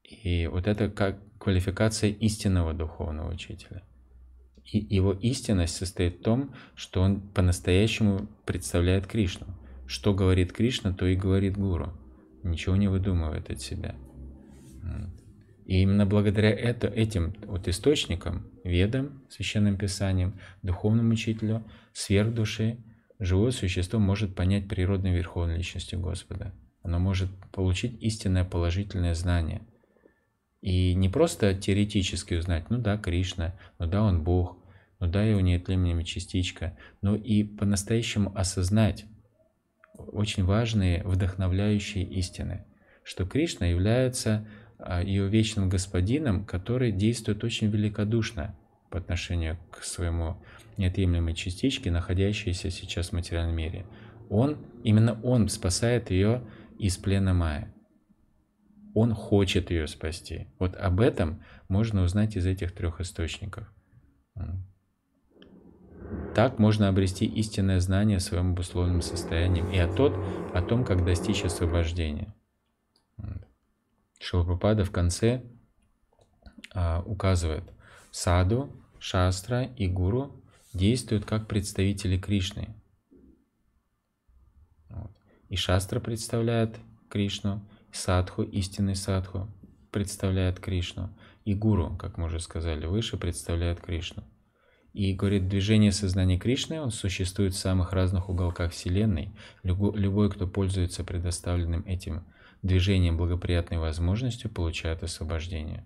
И вот это как квалификация истинного духовного учителя. И его истинность состоит в том, что он по-настоящему представляет Кришну. Что говорит Кришна, то и говорит Гуру. Ничего не выдумывает от себя. И именно благодаря это, этим вот источникам, ведам, священным писаниям, духовному учителю, сверхдуши, живое существо может понять природную верховную личность Господа. Оно может получить истинное положительное знание. И не просто теоретически узнать, ну да, Кришна, ну да, он Бог, ну да, его неотъемлемая частичка, но и по-настоящему осознать очень важные, вдохновляющие истины, что Кришна является ее а, вечным господином, который действует очень великодушно по отношению к своему неотъемлемой частичке, находящейся сейчас в материальном мире. Он, именно он спасает ее из плена Мая. Он хочет ее спасти. Вот об этом можно узнать из этих трех источников. Так можно обрести истинное знание о своем обусловленном состоянии и о, тот, о том, как достичь освобождения. Шилпрапада в конце а, указывает, саду, шастра и гуру действуют как представители Кришны. Вот. И шастра представляет Кришну, садху, истинный садху представляет Кришну, и гуру, как мы уже сказали выше, представляет Кришну. И говорит, движение сознания Кришны, он существует в самых разных уголках Вселенной. Любой, кто пользуется предоставленным этим движением благоприятной возможностью получают освобождение.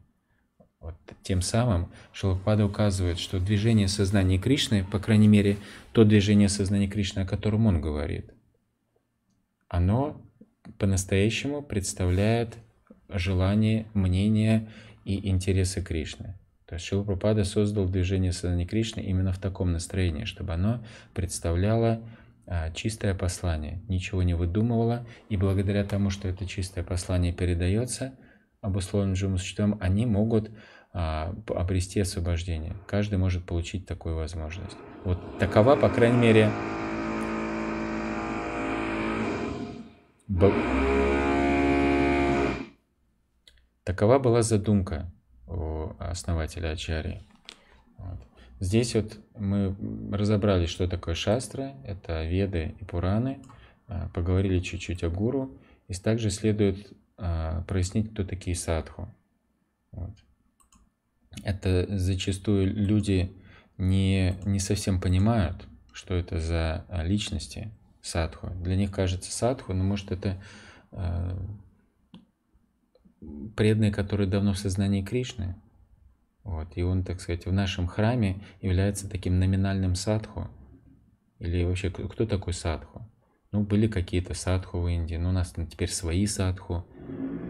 Вот. Тем самым Шилапада указывает, что движение сознания Кришны, по крайней мере, то движение сознания Кришны, о котором он говорит, оно по-настоящему представляет желание, мнение и интересы Кришны. То есть Шилапрапада создал движение сознания Кришны именно в таком настроении, чтобы оно представляло а, чистое послание, ничего не выдумывала, и благодаря тому, что это чистое послание передается обусловленным джумусчетом, они могут а, обрести освобождение. Каждый может получить такую возможность. Вот такова, по крайней мере, такова была задумка у основателя Ачарьи. Вот. Здесь вот мы разобрали, что такое шастры, это веды и пураны, а, поговорили чуть-чуть о гуру, и также следует а, прояснить, кто такие садху. Вот. Это зачастую люди не, не совсем понимают, что это за личности садху. Для них кажется садху, но может это а, преданные, которые давно в сознании Кришны, вот, и он, так сказать, в нашем храме является таким номинальным садху. Или вообще, кто такой садху? Ну, были какие-то садху в Индии, но у нас теперь свои садху.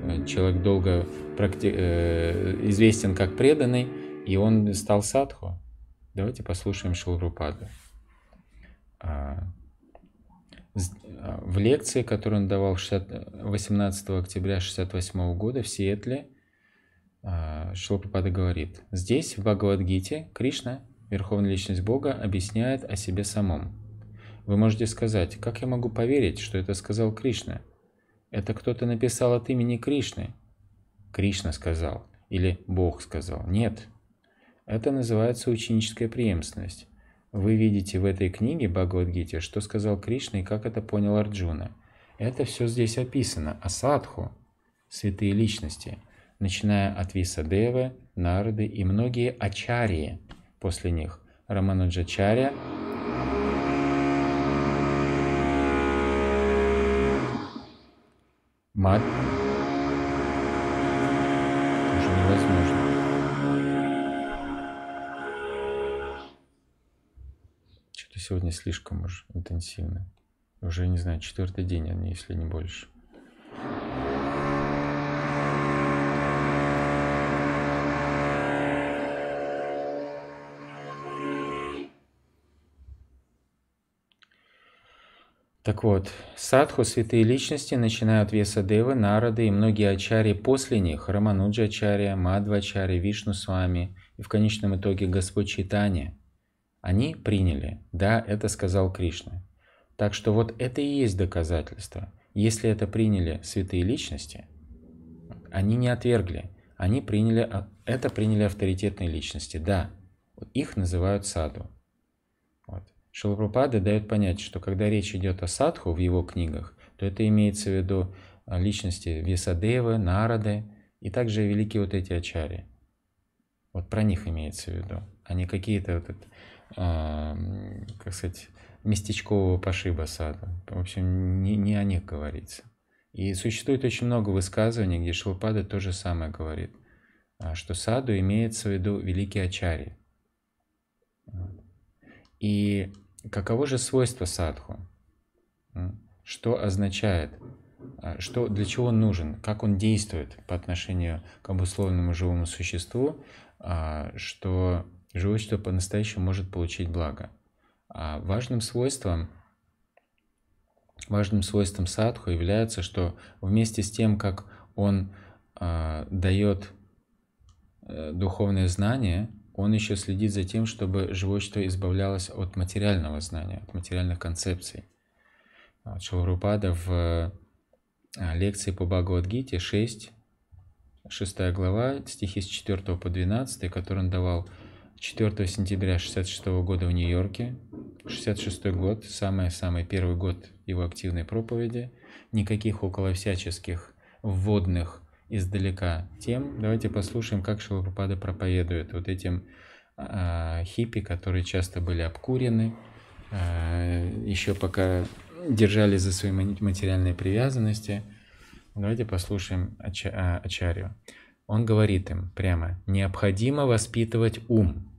Э, человек долго практи... Э, известен как преданный, и он стал садху. Давайте послушаем Шилрупаду. А, а, в лекции, которую он давал 18 октября 1968 года в Сиэтле, а, Шилпапада говорит, здесь, в Бхагавадгите, Кришна, Верховная Личность Бога, объясняет о себе самом. Вы можете сказать, как я могу поверить, что это сказал Кришна? Это кто-то написал от имени Кришны. Кришна сказал или Бог сказал. Нет. Это называется ученическая преемственность. Вы видите в этой книге Бхагавадгите, что сказал Кришна и как это понял Арджуна. Это все здесь описано, а садху, святые личности – начиная от Висадевы, Нарды и многие ачарии после них. Рамануджачаря, Мат уже невозможно. Что-то сегодня слишком уж интенсивно. Уже, не знаю, четвертый день, а если не больше. Так вот, садху, святые личности, начинают веса Девы, Народы и многие ачари после них, Рамануджа ачария, Мадва ачария, Вишну с вами и в конечном итоге Господь Читания, они приняли, да, это сказал Кришна. Так что вот это и есть доказательство. Если это приняли святые личности, они не отвергли, они приняли, а, это приняли авторитетные личности, да, их называют саду. Шилпрапада дает понять, что когда речь идет о садху в его книгах, то это имеется в виду а, личности Весадевы, Нарады и также великие вот эти ачари. Вот про них имеется в виду, а не какие-то вот это, а, как сказать, местечкового пошиба сада. В общем, не, не о них говорится. И существует очень много высказываний, где Шилпада то же самое говорит, а, что саду имеется в виду великие ачари. И Каково же свойство садху? Что означает? А, что, для чего он нужен? Как он действует по отношению к обусловленному живому существу? А, что живое существо по-настоящему может получить благо. А важным свойством важным свойством садху является, что вместе с тем, как он дает э, духовное знание он еще следит за тем, чтобы животчество избавлялось от материального знания, от материальных концепций. Вот Шаурупада в э, лекции по Бхагавадгите 6, 6 глава, стихи с 4 по 12, который он давал 4 сентября 66 года в Нью-Йорке. 66 год, самый-самый первый год его активной проповеди. Никаких около всяческих вводных издалека тем. Давайте послушаем, как Шилапапада проповедует вот этим э, хиппи, которые часто были обкурены, э, а, еще пока держали за свои материальные привязанности. Давайте послушаем Ача, а, Ачарию. Он говорит им прямо, необходимо воспитывать ум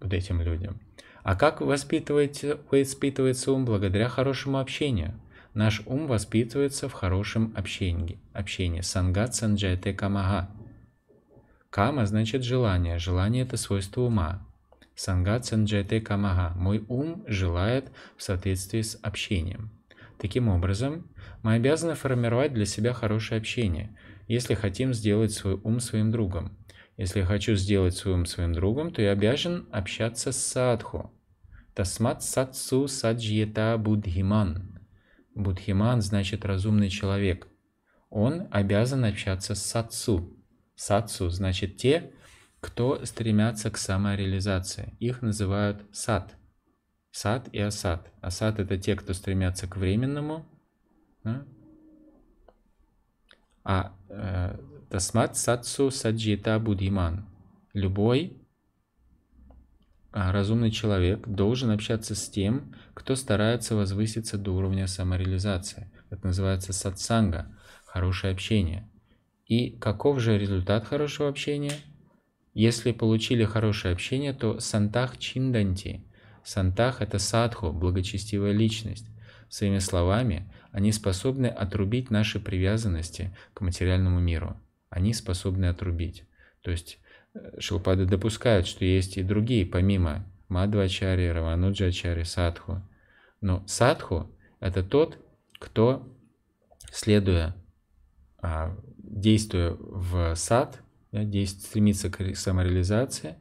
вот этим людям. А как воспитывается, воспитывается ум? Благодаря хорошему общению. Наш ум воспитывается в хорошем общении. общении. Сангат санджайте камага. Кама значит желание. Желание – это свойство ума. Сангат санджайте камага. Мой ум желает в соответствии с общением. Таким образом, мы обязаны формировать для себя хорошее общение, если хотим сделать свой ум своим другом. Если я хочу сделать свой ум своим другом, то я обязан общаться с садху. Тасмат садсу саджьета будхиман. Будхиман значит разумный человек. Он обязан общаться с сатсу. Сатсу значит те, кто стремятся к самореализации. Их называют сад. Сад и асад. Асад это те, кто стремятся к временному. А э, тасмат сатсу саджита будхиман. Любой а, разумный человек должен общаться с тем, кто старается возвыситься до уровня самореализации. Это называется сатсанга, хорошее общение. И каков же результат хорошего общения? Если получили хорошее общение, то сантах чинданти. Сантах – это садху, благочестивая личность. Своими словами, они способны отрубить наши привязанности к материальному миру. Они способны отрубить. То есть э, Шилпады допускают, что есть и другие, помимо Мадвачари, Равануджачари, Садху. Но ну, Садху – это тот, кто, следуя, а, действуя в сад, стремится к самореализации,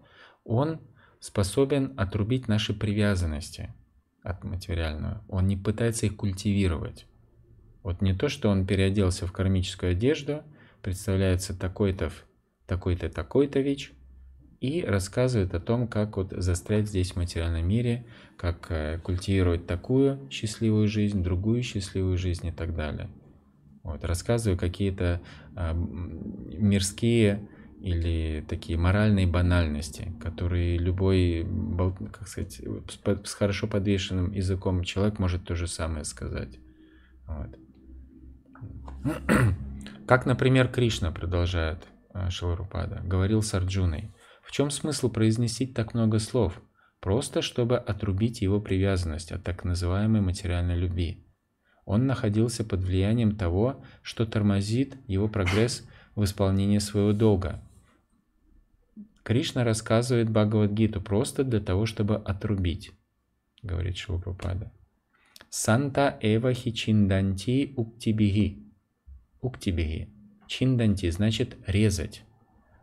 он способен отрубить наши привязанности от материального. Он не пытается их культивировать. Вот не то, что он переоделся в кармическую одежду, представляется такой-то, такой-то, такой-то ВИЧ, и рассказывает о том, как вот застрять здесь в материальном мире, как э, культивировать такую счастливую жизнь, другую счастливую жизнь и так далее. Вот, рассказываю какие-то а, мирские или такие моральные банальности, которые любой, как сказать, с хорошо подвешенным языком человек может то же самое сказать. Вот. Как, например, Кришна, продолжает э, Шиварупада, говорил с Арджуной – в чем смысл произнести так много слов? Просто чтобы отрубить его привязанность от так называемой материальной любви. Он находился под влиянием того, что тормозит его прогресс в исполнении своего долга. Кришна рассказывает Бхагавадгиту просто для того, чтобы отрубить, говорит Шилупрапада. Санта эва чинданти уктибиги. Уктибиги. Чинданти значит резать.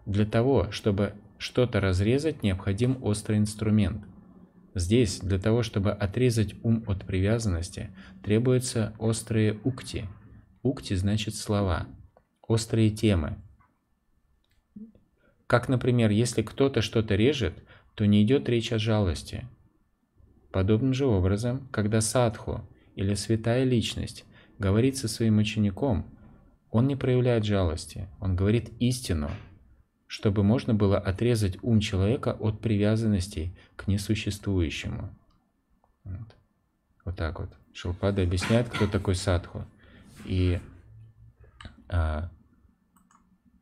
Для того, чтобы что-то разрезать, необходим острый инструмент. Здесь, для того, чтобы отрезать ум от привязанности, требуются острые укти. Укти значит слова, острые темы. Как, например, если кто-то что-то режет, то не идет речь о жалости. Подобным же образом, когда садху или святая личность говорит со своим учеником, он не проявляет жалости, он говорит истину – чтобы можно было отрезать ум человека от привязанностей к несуществующему. Вот, вот так вот. Шилпада объясняет, кто такой садху. И а,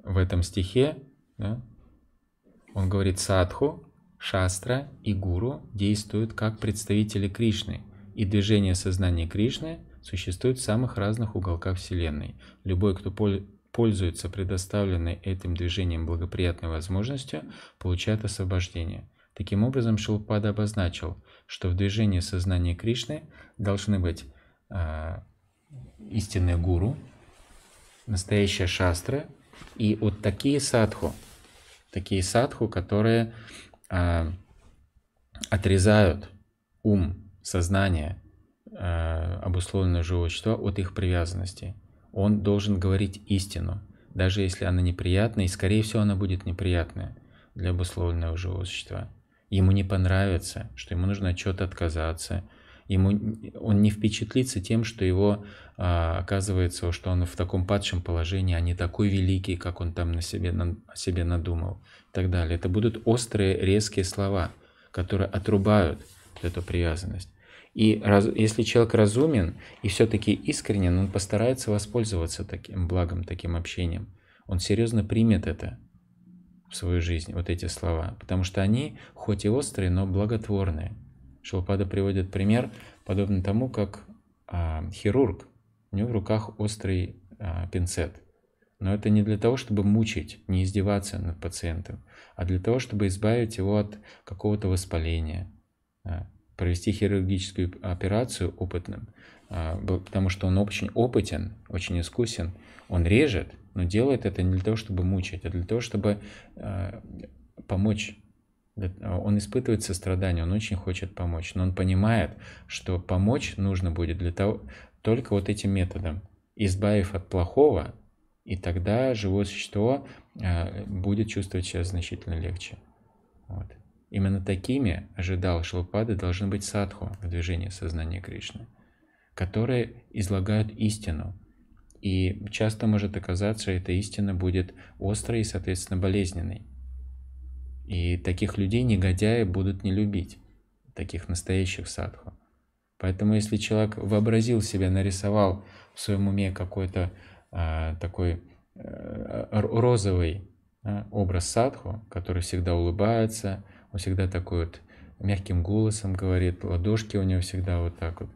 в этом стихе да, он говорит, садху, шастра и гуру действуют как представители Кришны, и движение сознания Кришны существует в самых разных уголках Вселенной. Любой, кто пользуются предоставленной этим движением благоприятной возможностью, получают освобождение. Таким образом, Шилпада обозначил, что в движении сознания Кришны должны быть э, истинные гуру, настоящая шастра и вот такие садху, такие садху, которые э, отрезают ум, сознание, э, обусловленное живое существо от их привязанностей он должен говорить истину, даже если она неприятна, и скорее всего она будет неприятная для обусловленного живого существа. Ему не понравится, что ему нужно от чего-то отказаться, ему, он не впечатлится тем, что его а, оказывается, что он в таком падшем положении, а не такой великий, как он там на себе, на, себе надумал и так далее. Это будут острые, резкие слова, которые отрубают эту привязанность. И раз, если человек разумен и все-таки искренен, он постарается воспользоваться таким благом, таким общением. Он серьезно примет это в свою жизнь, вот эти слова, потому что они хоть и острые, но благотворные. Шилпада приводит пример, подобный тому, как а, хирург, у него в руках острый а, пинцет. Но это не для того, чтобы мучить, не издеваться над пациентом, а для того, чтобы избавить его от какого-то воспаления, а, провести хирургическую операцию опытным, а, потому что он очень опытен, очень искусен, он режет, но делает это не для того, чтобы мучать, а для того, чтобы а, помочь. А, он испытывает сострадание, он очень хочет помочь, но он понимает, что помочь нужно будет для того, только вот этим методом, избавив от плохого, и тогда живое существо будет чувствовать себя значительно легче. Вот. Именно такими, ожидал Шилпады, должны быть садху в движении сознания Кришны, которые излагают истину. И часто может оказаться, что эта истина будет острой и, соответственно, болезненной. И таких людей негодяи будут не любить, таких настоящих садху. Поэтому если человек вообразил себя, нарисовал в своем уме какой-то а, такой а, розовый а, образ садху, который всегда улыбается, он всегда такой вот мягким голосом говорит, ладошки у него всегда вот так вот.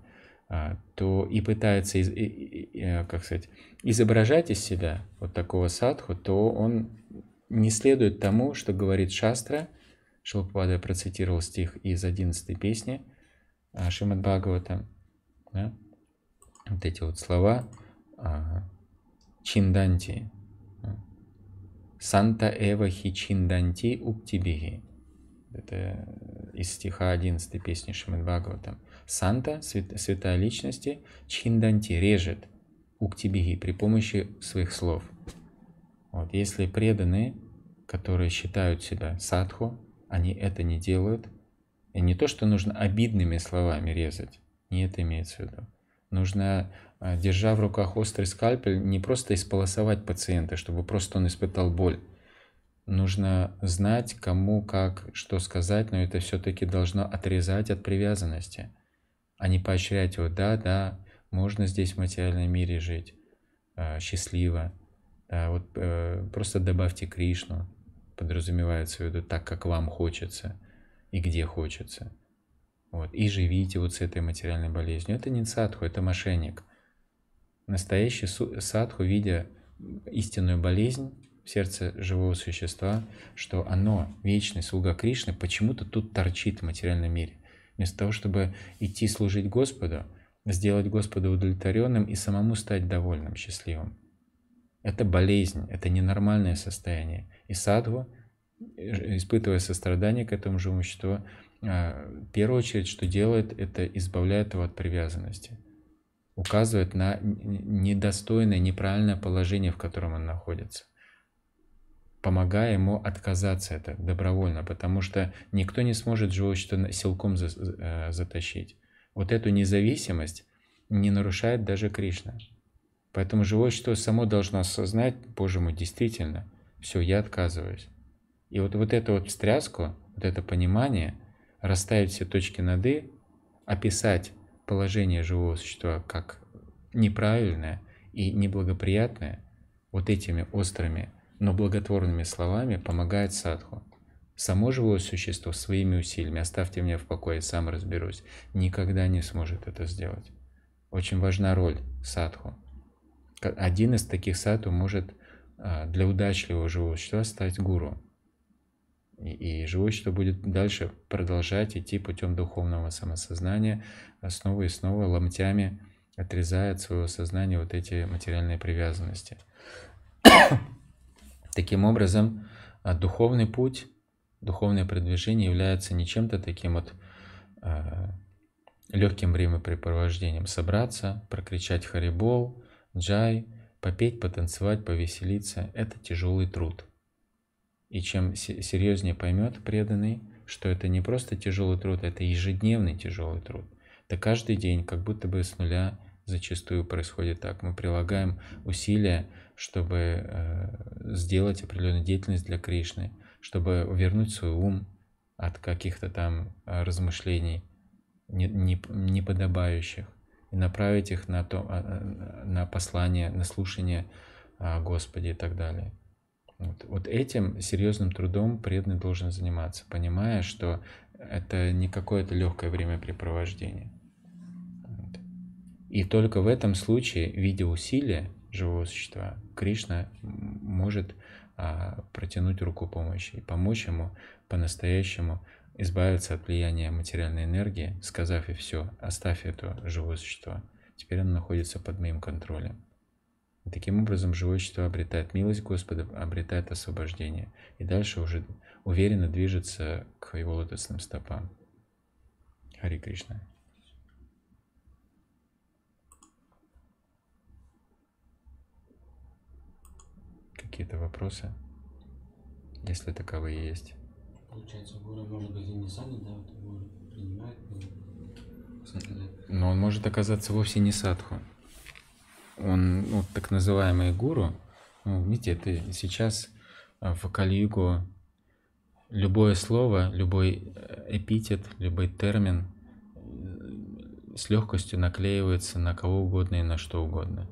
А, то и пытается, из, и, и, э, как сказать, изображать из себя вот такого садху, то он не следует тому, что говорит Шастра. Шилпада процитировал стих из 11 песни а, Шимад Бхагавата. Да? Вот эти вот слова а, Чинданти. Санта Эва Хи Чинданти Уптибихи. Это э, из стиха 11 песни Шримад Бхагаватам. Санта, свят, святая личности, чинданти, режет уктибиги при помощи своих слов. Вот, если преданные, которые считают себя садху, они это не делают, и не то, что нужно обидными словами резать, не это имеется в виду. Нужно, а, держа в руках острый скальпель, не просто исполосовать пациента, чтобы просто он испытал боль, нужно знать, кому как что сказать, но это все-таки должно отрезать от привязанности, а не поощрять его, да, да, можно здесь в материальном мире жить э, счастливо, да, вот э, просто добавьте Кришну, подразумевается в виду так, как вам хочется и где хочется. Вот, и живите вот с этой материальной болезнью. Это не садху, это мошенник. Настоящий садху, видя истинную болезнь, сердце живого существа, что оно, вечный слуга Кришны, почему-то тут торчит в материальном мире. Вместо того, чтобы идти служить Господу, сделать Господа удовлетворенным и самому стать довольным, счастливым. Это болезнь, это ненормальное состояние. И садху, э, испытывая сострадание к этому живому существу, в э, первую очередь, что делает, это избавляет его от привязанности указывает на недостойное, неправильное положение, в котором он находится помогая ему отказаться это добровольно, потому что никто не сможет живое что силком за, э, затащить. Вот эту независимость не нарушает даже Кришна. Поэтому живое что само должно осознать, Боже мой, действительно, все, я отказываюсь. И вот, вот эту вот встряску, вот это понимание, расставить все точки над «и», описать положение живого существа как неправильное и неблагоприятное вот этими острыми но благотворными словами помогает садху. Само живое существо своими усилиями, оставьте меня в покое, сам разберусь, никогда не сможет это сделать. Очень важна роль садху. Один из таких садху может а, для удачливого живого существа стать гуру. И, живое существо будет дальше продолжать идти путем духовного самосознания, снова и снова ломтями отрезая от своего сознания вот эти материальные привязанности. Таким образом, а, духовный путь, духовное продвижение является не чем-то таким вот э, а, легким времяпрепровождением. Собраться, прокричать харибол, джай, попеть, потанцевать, повеселиться – это тяжелый труд. И чем серьезнее поймет преданный, что это не просто тяжелый труд, это ежедневный тяжелый труд. Это каждый день, как будто бы с нуля зачастую происходит так. Мы прилагаем усилия чтобы э, сделать определенную деятельность для Кришны, чтобы вернуть свой ум от каких-то там э, размышлений неподобающих и направить их на, то, а, а, на послание, на слушание а, Господи и так далее. Вот. вот этим серьезным трудом преданный должен заниматься, понимая, что это не какое-то легкое времяпрепровождение. Вот. И только в этом случае, видя усилия, живого существа. Кришна может а, протянуть руку помощи и помочь ему по-настоящему избавиться от влияния материальной энергии, сказав и все, оставь это живое существо. Теперь оно находится под моим контролем. И таким образом живое существо обретает милость Господа, обретает освобождение. И дальше уже уверенно движется к его лотосным стопам. Хари Кришна. какие-то вопросы, если таковые есть. Получается, Гора, может быть, и не садит, да, вот его принимает, ну, но он может оказаться вовсе не садху. Он, ну, так называемый гуру, ну, видите, это сейчас э, в Кали-Югу любое слово, любой э, эпитет, любой термин э, с легкостью наклеивается на кого угодно и на что угодно.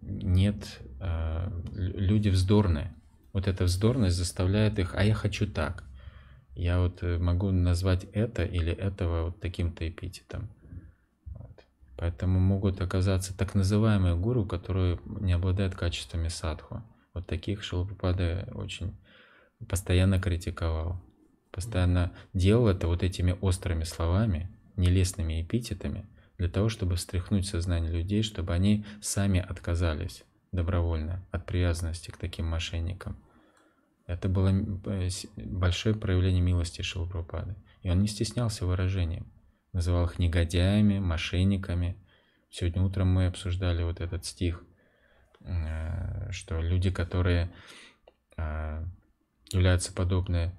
Нет Э, люди вздорные. Вот эта вздорность заставляет их, а я хочу так. Я вот э, могу назвать это или этого вот таким-то эпитетом. Вот. Поэтому могут оказаться так называемые гуру, которые не обладают качествами садху. Вот таких Шилопада очень постоянно критиковал. Постоянно делал это вот этими острыми словами, нелестными эпитетами, для того, чтобы встряхнуть сознание людей, чтобы они сами отказались добровольно от привязанности к таким мошенникам. Это было э, большое проявление милости Шилпрапады. И он не стеснялся выражением. Называл их негодяями, мошенниками. Сегодня утром мы обсуждали вот этот стих, э, что люди, которые э, являются подобны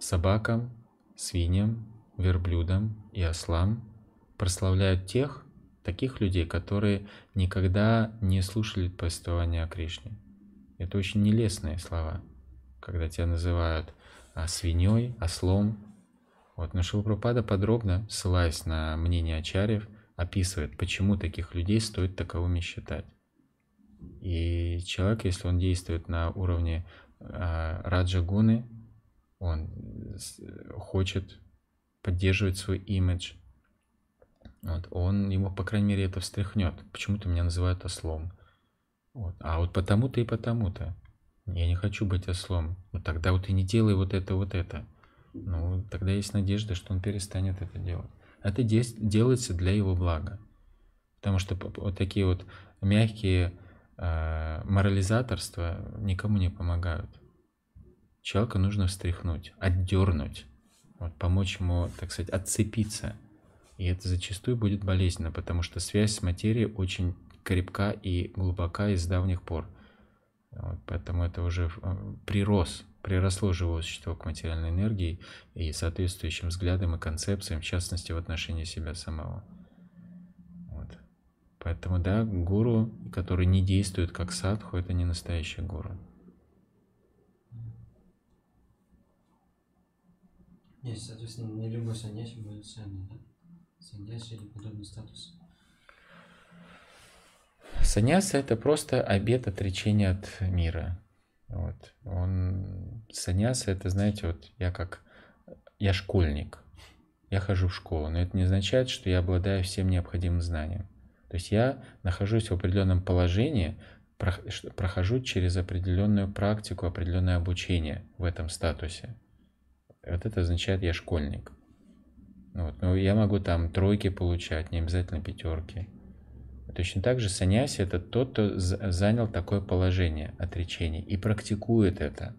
собакам, свиньям, верблюдам и ослам, прославляют тех, таких людей, которые никогда не слушали повествования о Кришне. Это очень нелестные слова, когда тебя называют а, свиньей, ослом. Вот, но Шилпрапада подробно, ссылаясь на мнение Ачарьев, описывает, почему таких людей стоит таковыми считать. И человек, если он действует на уровне э, раджагуны, он хочет поддерживать свой имидж – вот, он его, по крайней мере, это встряхнет. Почему-то меня называют ослом. Вот. А вот потому-то и потому-то. Я не хочу быть ослом. Ну тогда вот и не делай вот это, вот это. Ну, тогда есть надежда, что он перестанет это делать. Это делается для его блага. Потому что вот такие вот мягкие э, морализаторства никому не помогают. Человека нужно встряхнуть, отдернуть, вот, помочь ему, так сказать, отцепиться – и это зачастую будет болезненно, потому что связь с материей очень крепка и глубока из давних пор. Вот, поэтому это уже э, прирос, приросло живое существо к материальной энергии и соответствующим взглядам и концепциям, в частности, в отношении себя самого. Вот. Поэтому, да, гуру, который не действует как садху, это не настоящий гуру. Есть, соответственно, не любовь, а будет ценно, да? Саньяси или подобный статус? Саньяса это просто обет отречения от мира. Вот. Он... Саньяса это, знаете, вот я как... Я школьник. Я хожу в школу, но это не означает, что я обладаю всем необходимым знанием. То есть я нахожусь в определенном положении, прохожу через определенную практику, определенное обучение в этом статусе. Вот это означает я школьник. Вот, но ну, я могу там тройки получать, не обязательно пятерки. Точно так же саньяси это тот, кто занял такое положение отречения и практикует это.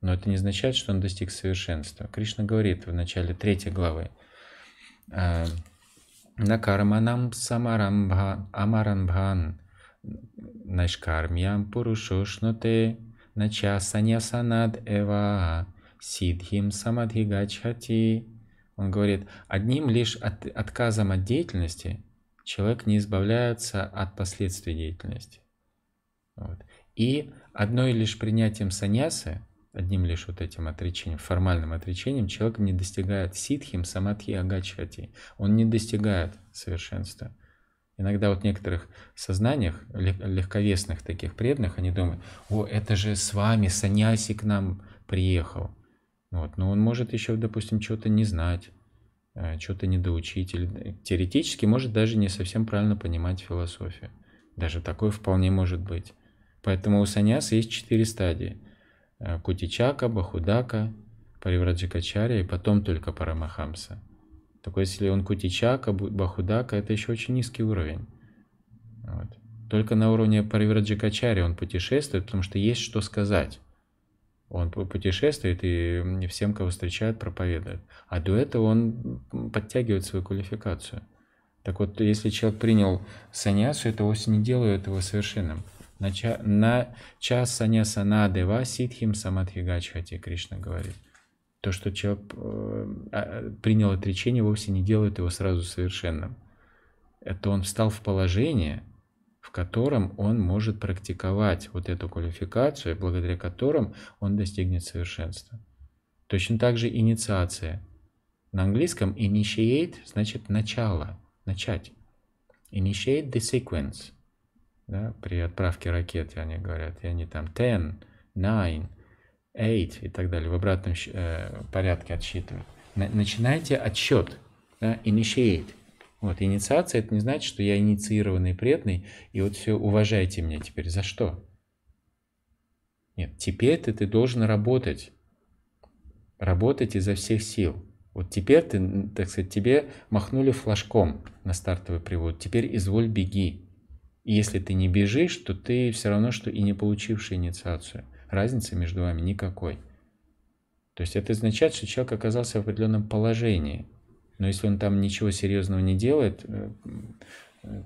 Но это не означает, что он достиг совершенства. Кришна говорит в начале третьей главы. А, Накарманам самарамбха амарамбхан нашкармьям пурушошнуте нача саньясанад эва сидхим самадхигачхати он говорит, одним лишь от, отказом от деятельности человек не избавляется от последствий деятельности. Вот. И одной лишь принятием саньясы, одним лишь вот этим отречением, формальным отречением, человек не достигает ситхим, самадхи, агачхати. Он не достигает совершенства. Иногда вот в некоторых сознаниях, легковесных таких преданных, они думают, о, это же с вами саньяси к нам приехал. Вот. Но он может еще, допустим, чего-то не знать, э, что-то не доучить или э, теоретически может даже не совсем правильно понимать философию. Даже такое вполне может быть. Поэтому у саньяса есть четыре стадии. Э, кутичака, Бахудака, Паривраджикачаря и потом только Парамахамса. Так если он кутичака, бахудака, это еще очень низкий уровень. Вот. Только на уровне Паривраджикачари он путешествует, потому что есть что сказать. Он путешествует и всем, кого встречает, проповедует. А до этого он подтягивает свою квалификацию. Так вот, если человек принял саньясу, это вовсе не делает его совершенным. На, ча, на час саньяса на дева ситхим самадхигачхати, Кришна говорит. То, что человек э, а, принял отречение, вовсе не делает его сразу совершенным. Это он встал в положение – в котором он может практиковать вот эту квалификацию, благодаря которым он достигнет совершенства. Точно так же инициация. На английском initiate значит начало, начать. Initiate the sequence. Да, при отправке ракеты они говорят, и они там 10, 9, 8 и так далее, в обратном э, порядке отсчитывают. На, начинайте отсчет, да, initiate – вот, инициация это не значит, что я инициированный, преданный, и вот все, уважайте меня теперь. За что? Нет, теперь ты, ты должен работать. Работать изо всех сил. Вот теперь ты, так сказать, тебе махнули флажком на стартовый привод. Теперь изволь беги. И если ты не бежишь, то ты все равно, что и не получивший инициацию. Разницы между вами никакой. То есть это означает, что человек оказался в определенном положении – но если он там ничего серьезного не делает, э,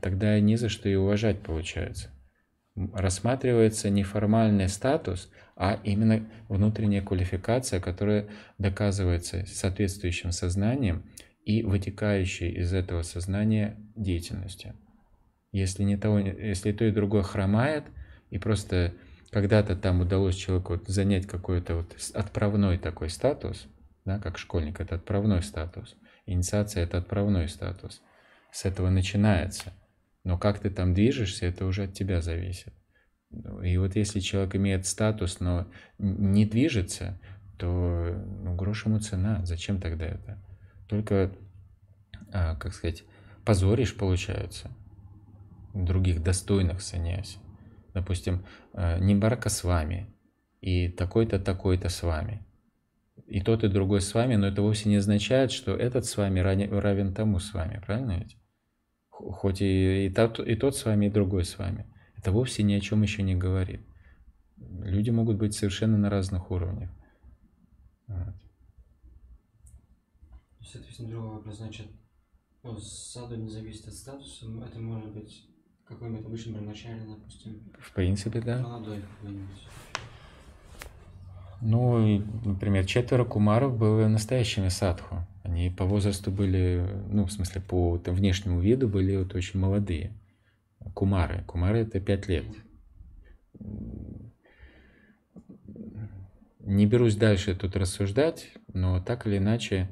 тогда не за что и уважать получается. Рассматривается не формальный статус, а именно внутренняя квалификация, которая доказывается соответствующим сознанием и вытекающей из этого сознания деятельностью. Если, не того, если то и другое хромает, и просто когда-то там удалось человеку занять какой-то вот отправной такой статус, да, как школьник, это отправной статус – Инициация – это отправной статус. С этого начинается. Но как ты там движешься, это уже от тебя зависит. И вот если человек имеет статус, но не движется, то ну, грош ему цена. Зачем тогда это? Только, а, как сказать, позоришь, получается, других достойных саньяси. Допустим, а, не барка с вами, и такой-то, такой-то с вами и тот, и другой с вами, но это вовсе не означает, что этот с вами равен тому с вами, правильно ведь? Хоть и, и, тот, и тот с вами, и другой с вами. Это вовсе ни о чем еще не говорит. Люди могут быть совершенно на разных уровнях. Вот. Соответственно, другой вопрос, значит, саду не зависит от статуса, это может быть какой-нибудь обычный начале, допустим. В принципе, да. Молодой какой-нибудь. Ну, например, четверо кумаров были настоящими садху. Они по возрасту были, ну, в смысле, по там, внешнему виду были вот очень молодые. Кумары. Кумары — это пять лет. Не берусь дальше тут рассуждать, но так или иначе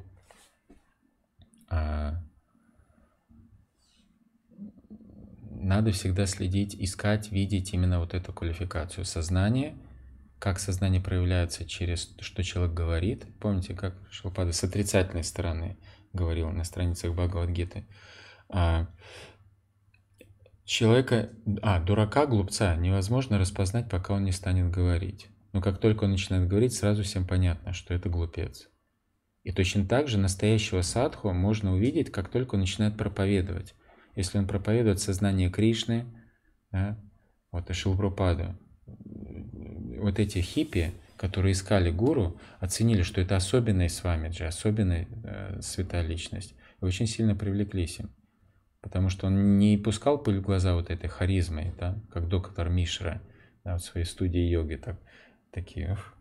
а, надо всегда следить, искать, видеть именно вот эту квалификацию сознания — как сознание проявляется через то, что человек говорит. Помните, как Шилпада с отрицательной стороны говорил на страницах Бхагавадгиты. А, человека, а, дурака, глупца невозможно распознать, пока он не станет говорить. Но как только он начинает говорить, сразу всем понятно, что это глупец. И точно так же настоящего садху можно увидеть, как только он начинает проповедовать. Если он проповедует сознание Кришны, да, вот и Шилпрупада, вот эти хиппи, которые искали гуру, оценили, что это особенный же особенная э, святая личность, и очень сильно привлеклись им. Потому что он не пускал пыль в глаза вот этой харизмой, да, как доктор Мишра да, в своей студии йоги, так, такие, уф,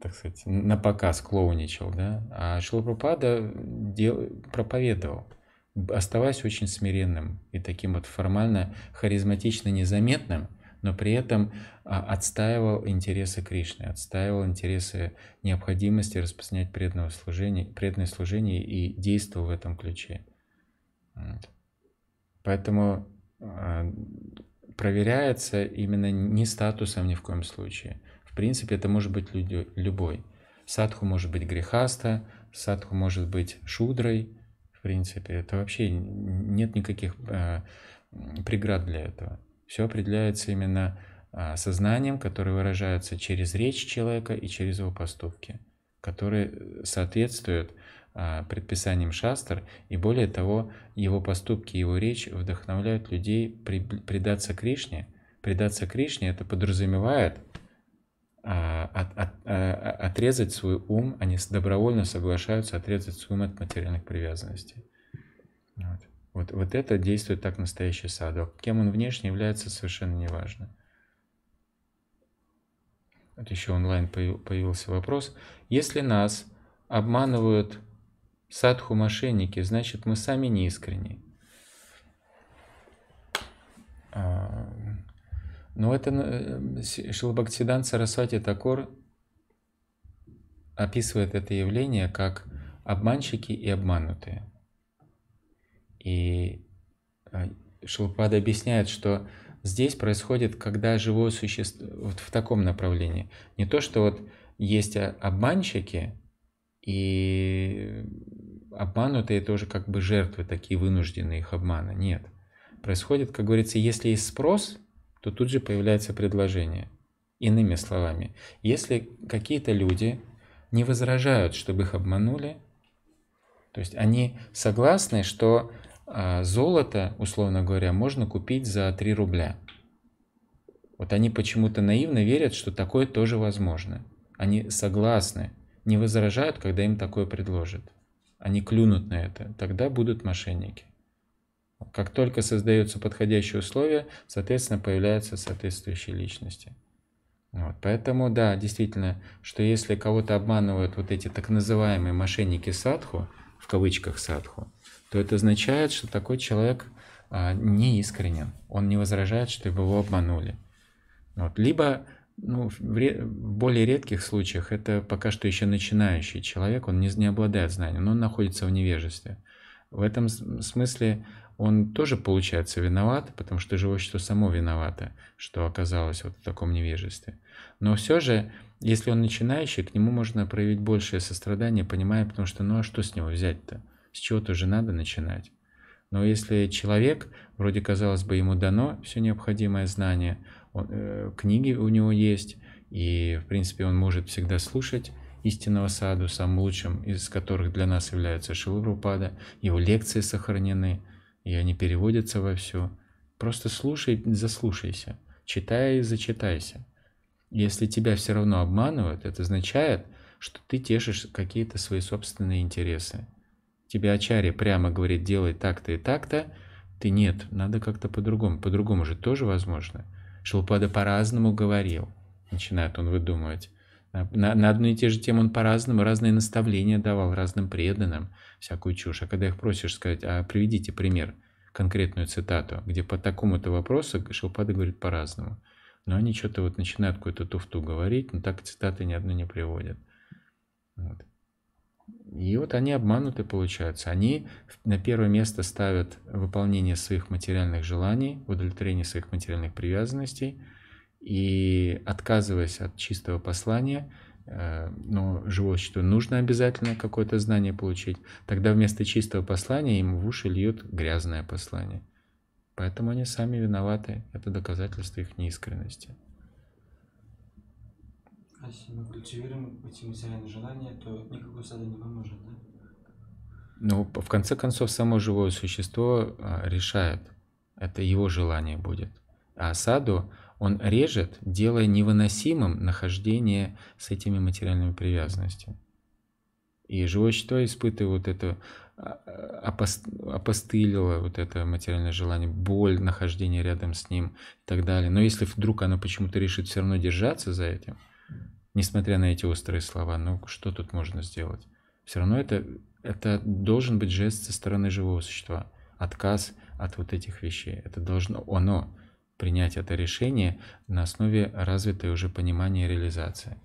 так сказать, на показ клоуничал. Да? А Шилапрапада дел, проповедовал, оставаясь очень смиренным и таким вот формально харизматично незаметным – но при этом а, отстаивал интересы Кришны, отстаивал интересы необходимости распространять преданное служение, преданное служение и действовал в этом ключе. Поэтому а, проверяется именно не статусом ни в коем случае. В принципе, это может быть люди, любой. Садху может быть грехаста, садху может быть шудрой. В принципе, это вообще нет никаких э, преград для этого. Все определяется именно а, сознанием, которое выражается через речь человека и через его поступки, которые э, соответствуют а, предписаниям шастр, и более того, его поступки, его речь вдохновляют людей предаться Кришне. Предаться Кришне это подразумевает а, от, от, отрезать свой ум, они добровольно соглашаются отрезать свой ум от материальных привязанностей. Вот. Вот, вот это действует так настоящий садок. Кем он внешне является, совершенно неважно. Вот еще онлайн появился вопрос. Если нас обманывают садху-мошенники, значит мы сами не искренни. А, Но ну, это э, Шилбактидан Сарасвати Такор описывает это явление как обманщики и обманутые. И а, Шилпада объясняет, что здесь происходит, когда живое существо вот в таком направлении. Не то, что вот есть а, обманщики и обманутые тоже как бы жертвы, такие вынужденные их обмана. Нет. Происходит, как говорится, если есть спрос, то тут же появляется предложение. Иными словами, если какие-то люди не возражают, чтобы их обманули, то есть они согласны, что а, золото, условно говоря, можно купить за 3 рубля. Вот они почему-то наивно верят, что такое тоже возможно. Они согласны, не возражают, когда им такое предложат. Они клюнут на это, тогда будут мошенники. Как только создаются подходящие условия, соответственно, появляются соответствующие личности. Вот, поэтому, да, действительно, что если кого-то обманывают вот эти так называемые мошенники садху, в кавычках садху, то это означает, что такой человек а, не искренен, он не возражает, что его обманули. Вот. Либо ну, в, ре... в более редких случаях это пока что еще начинающий человек, он не, не обладает знанием, но он находится в невежестве. В этом смысле он тоже, получается, виноват, потому что живое существо само виновато, что оказалось вот в таком невежестве. Но все же, если он начинающий, к нему можно проявить большее сострадание, понимая, потому что ну а что с него взять-то? С чего-то же надо начинать. Но если человек, вроде казалось бы, ему дано все необходимое знание, он, э, книги у него есть, и, в принципе, он может всегда слушать истинного саду, самым лучшим из которых для нас является Шилурупада, его лекции сохранены – и они переводятся во все. Просто слушай, заслушайся, читай и зачитайся. Если тебя все равно обманывают, это означает, что ты тешишь какие-то свои собственные интересы. Тебе Ачари прямо говорит, делай так-то и так-то, ты нет, надо как-то по-другому. По-другому же тоже возможно. Шилпада по-разному говорил, начинает он выдумывать. На, на одну и те же темы он по-разному, разные наставления давал разным преданным, всякую чушь. А когда их просишь сказать, а приведите пример, конкретную цитату, где по такому-то вопросу Шилпада говорит по-разному. Но они что-то вот начинают какую-то туфту говорить, но так цитаты ни одну не приводят. Вот. И вот они обмануты, получаются. Они на первое место ставят выполнение своих материальных желаний, удовлетворение своих материальных привязанностей, и отказываясь от чистого послания, Э, но живот считаю, нужно обязательно какое-то знание получить, тогда вместо чистого послания ему в уши льют грязное послание. Поэтому они сами виноваты. Это доказательство их неискренности. А если мы культивируем эти материальные то никакой сада не поможет, да? Ну, в конце концов, само живое существо а, решает. Это его желание будет. А саду он режет, делая невыносимым нахождение с этими материальными привязанностями. И живое считаю, испытывает вот это а, а, опостылило вот это материальное желание, боль, нахождения рядом с ним и так далее. Но если вдруг оно почему-то решит все равно держаться за этим, несмотря на эти острые слова, ну что тут можно сделать? Все равно это, это должен быть жест со стороны живого существа. Отказ от вот этих вещей. Это должно оно принять это решение на основе развитой уже понимания и реализации.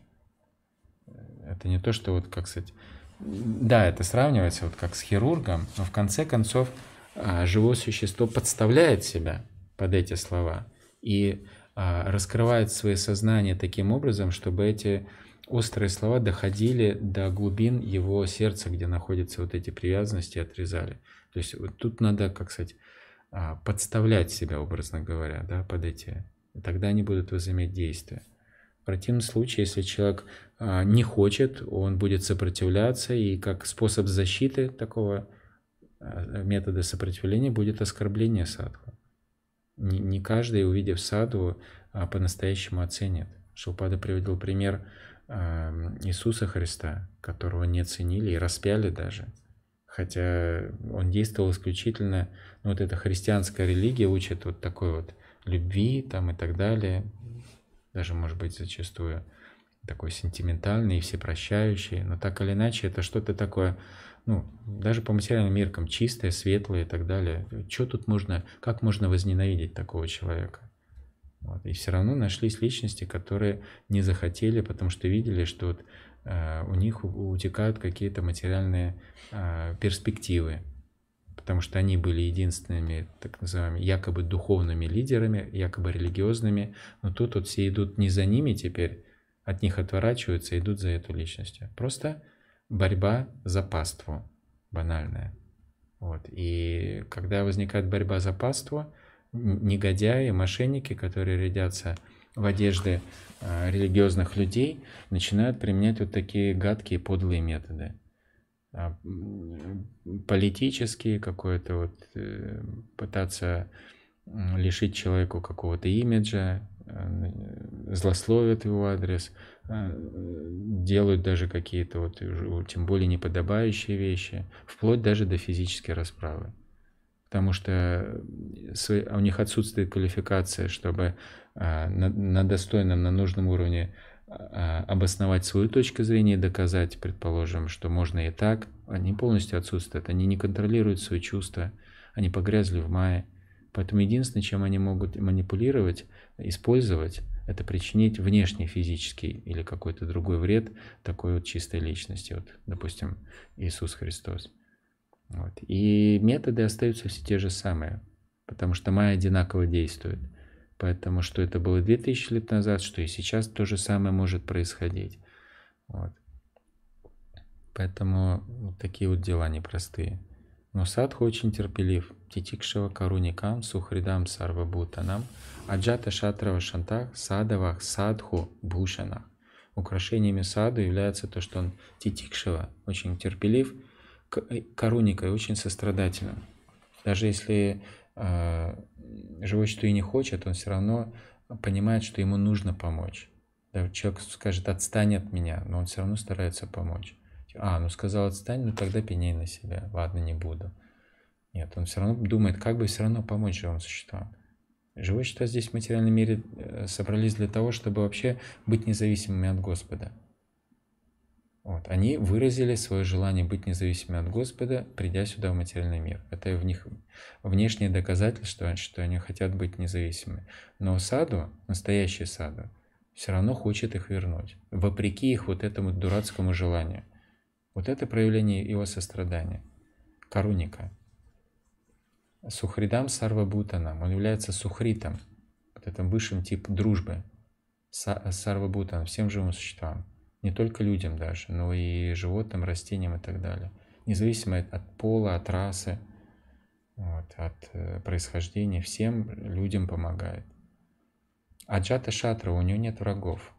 Это не то, что вот как сказать... Да, это сравнивается вот как с хирургом, но в конце концов а, живое существо подставляет себя под эти слова и а, раскрывает свое сознание таким образом, чтобы эти острые слова доходили до глубин его сердца, где находятся вот эти привязанности, отрезали. То есть вот тут надо, как сказать, а, подставлять себя, образно говоря, да, под эти. Тогда они будут возыметь действия. В противном случае, если человек а, не хочет, он будет сопротивляться, и как способ защиты такого а, метода сопротивления будет оскорбление садху. Не, не каждый, увидев саду, по-настоящему оценит. Шилпада приводил пример Иисуса Христа, которого не ценили и распяли даже – хотя он действовал исключительно, ну, вот эта христианская религия учит вот такой вот любви там и так далее, даже, может быть, зачастую такой сентиментальный и всепрощающий, но так или иначе это что-то такое, ну, даже по материальным меркам чистое, светлое и так далее. Что тут можно, как можно возненавидеть такого человека? Вот. И все равно нашлись личности, которые не захотели, потому что видели, что вот Э, у них утекают какие-то материальные э, перспективы, потому что они были единственными, так называемыми, якобы духовными лидерами, якобы религиозными, но тут вот все идут не за ними теперь, от них отворачиваются, идут за эту личностью. Просто борьба за паству банальная. Вот. И когда возникает борьба за паству, негодяи, мошенники, которые рядятся в одежде Э, религиозных людей начинают применять вот такие гадкие подлые методы. А, политические какое-то вот э, пытаться лишить человеку какого-то имиджа, э, злословят его адрес, делают даже какие-то вот тем более неподобающие вещи, вплоть даже до физической расправы. Потому что а у них отсутствует квалификация, чтобы а, на достойном, на нужном уровне а, обосновать свою точку зрения и доказать, предположим, что можно и так, они полностью отсутствуют, они не контролируют свои чувства, они погрязли в мае. Поэтому единственное, чем они могут манипулировать, использовать, это причинить внешний физический или какой-то другой вред такой вот чистой личности, вот, допустим, Иисус Христос. Вот. И методы остаются все те же самые, потому что майя одинаково действует – Поэтому, что это было 2000 лет назад, что и сейчас то же самое может происходить. Вот. Поэтому вот такие вот дела непростые. Но садху очень терпелив. Титикшева каруникам сухридам сарвабутанам аджата шатрава шантах садавах садху бушана Украшениями саду является то, что он титикшева, очень терпелив, э, и очень сострадательным. Даже если э, живой, что и не хочет, он все равно понимает, что ему нужно помочь. Да, человек скажет, отстань от меня, но он все равно старается помочь. Типа, а, ну сказал отстань, ну тогда пеней на себя. Ладно, не буду. Нет, он все равно думает, как бы все равно помочь живому существу. Живые существа здесь в материальном мире э, собрались для того, чтобы вообще быть независимыми от Господа. Вот. Они выразили свое желание быть независимыми от Господа, придя сюда в материальный мир. Это в них внешнее доказательство, что они хотят быть независимыми. Но саду, настоящий саду, все равно хочет их вернуть, вопреки их вот этому дурацкому желанию. Вот это проявление его сострадания. Каруника. Сухридам Сарвабутанам. Он является сухритом, вот этим высшим типом дружбы. Сарвабутан, всем живым существам не только людям даже, но и животным, растениям и так далее. Независимо от пола, от расы, вот, от э, происхождения, всем людям помогает. А Шатра, у него нет врагов.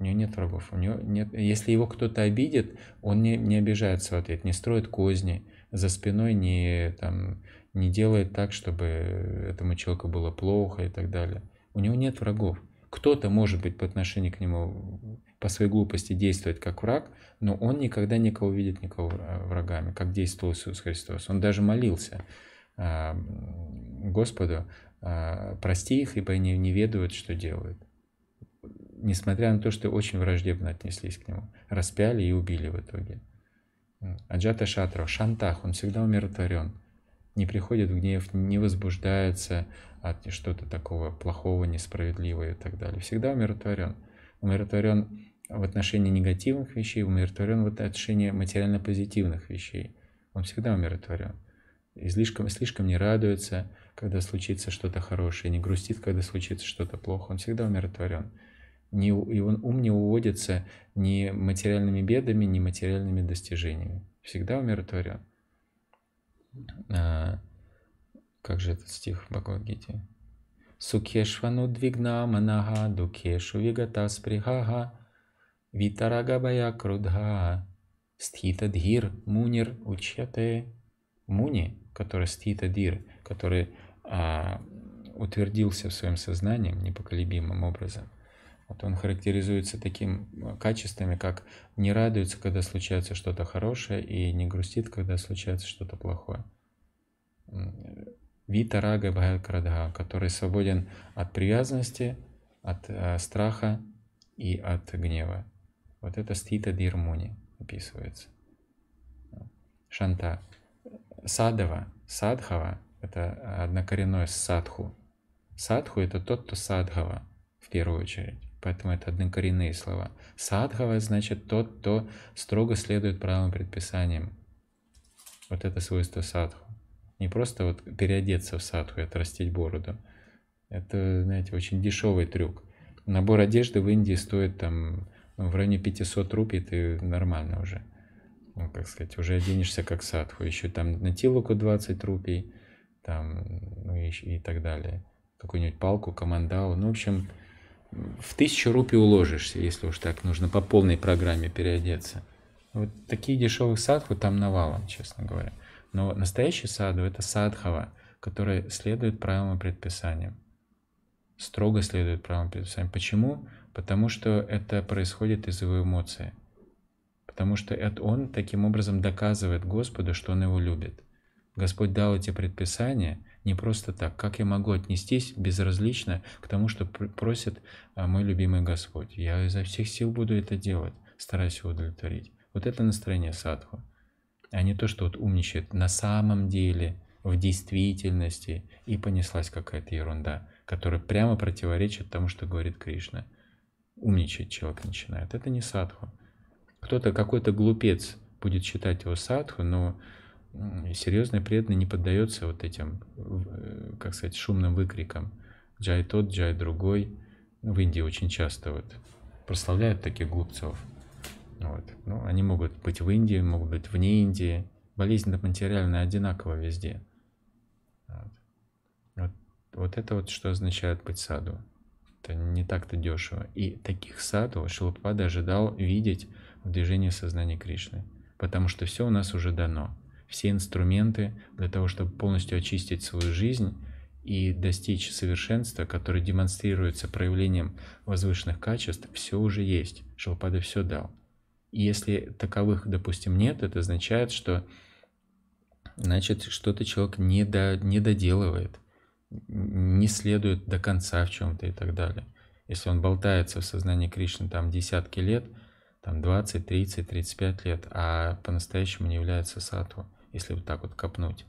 У него нет врагов. У него нет... Если его кто-то обидит, он не, не обижается в ответ, не строит козни, за спиной не, там, не делает так, чтобы этому человеку было плохо и так далее. У него нет врагов. Кто-то, может быть, по отношению к нему по своей глупости действовать как враг, но он никогда никого видит никого э, врагами, как действовал Иисус Христос. Он даже молился э, Господу, э, прости их, ибо они не ведают, что делают. Несмотря на то, что очень враждебно отнеслись к нему, распяли и убили в итоге. Аджата Шатра, Шантах, он всегда умиротворен, не приходит в гнев, не возбуждается от что-то такого плохого, несправедливого и так далее. Всегда умиротворен. Умиротворен в отношении негативных вещей, умиротворен в отношении материально позитивных вещей. Он всегда умиротворен. И слишком, слишком не радуется, когда случится что-то хорошее, не грустит, когда случится что-то плохо. Он всегда умиротворен. Не, и он, ум не уводится ни материальными бедами, ни материальными достижениями. Всегда умиротворен. А, как же этот стих в Бхагавадгите? Сукешвану двигна манага, дукешу вигата сприхага, Витарагабая Крудха, Стхита Дхир, Мунир Учьяте. Муни, который Стхита Дир, который а, утвердился в своем сознании непоколебимым образом, вот он характеризуется таким э, качествами, как не радуется, когда случается что-то хорошее, и не грустит, когда случается что-то плохое. Вита Рага Бхайкрадха, который свободен от привязанности, от э, страха и от гнева. Вот это стита дирмуни описывается. Шанта. Садова, садхава – это однокоренное садху. Садху – это тот, кто садхава в первую очередь. Поэтому это однокоренные слова. Садхава – значит тот, кто строго следует правилам предписаниям. Вот это свойство садху. Не просто вот переодеться в садху и отрастить бороду. Это, знаете, очень дешевый трюк. Набор одежды в Индии стоит там в районе 500 рупий ты нормально уже. Ну, как сказать, уже оденешься как садху. Еще там на тилоку 20 рупий, там, ну и, и так далее. Какую-нибудь палку, командау. Ну, в общем, в тысячу рупий уложишься, если уж так нужно по полной программе переодеться. Вот такие дешевых садху там навалом, честно говоря. Но настоящий саду – это садхава, который следует правилам и предписаниям. Строго следует правилам и предписаниям. Почему? потому что это происходит из его эмоции, потому что это он таким образом доказывает Господу, что он его любит. Господь дал эти предписания не просто так. Как я могу отнестись безразлично к тому, что просит а, мой любимый Господь? Я изо всех сил буду это делать, стараюсь его удовлетворить. Вот это настроение садху, а не то, что вот умничает на самом деле, в действительности, и понеслась какая-то ерунда, которая прямо противоречит тому, что говорит Кришна – умничать человек начинает. Это не садху. Кто-то, какой-то глупец будет считать его садху, но серьезный преданный не поддается вот этим, э, как сказать, шумным выкрикам. Джай тот, джай другой. В Индии очень часто вот прославляют таких глупцов. Вот. Ну, они могут быть в Индии, могут быть вне Индии. Болезнь материальная одинакова везде. Вот. Вот, вот это вот что означает быть саду это не так-то дешево. И таких саду Шилупада ожидал видеть в движении сознания Кришны, потому что все у нас уже дано. Все инструменты для того, чтобы полностью очистить свою жизнь и достичь совершенства, которое демонстрируется проявлением возвышенных качеств, все уже есть. Шилпада все дал. И если таковых, допустим, нет, это означает, что значит, что-то человек не, до, не доделывает – не следует до конца в чем-то и так далее. Если он болтается в сознании Кришны там десятки лет, там 20, 30, 35 лет, а по-настоящему не является сатву, если вот так вот копнуть,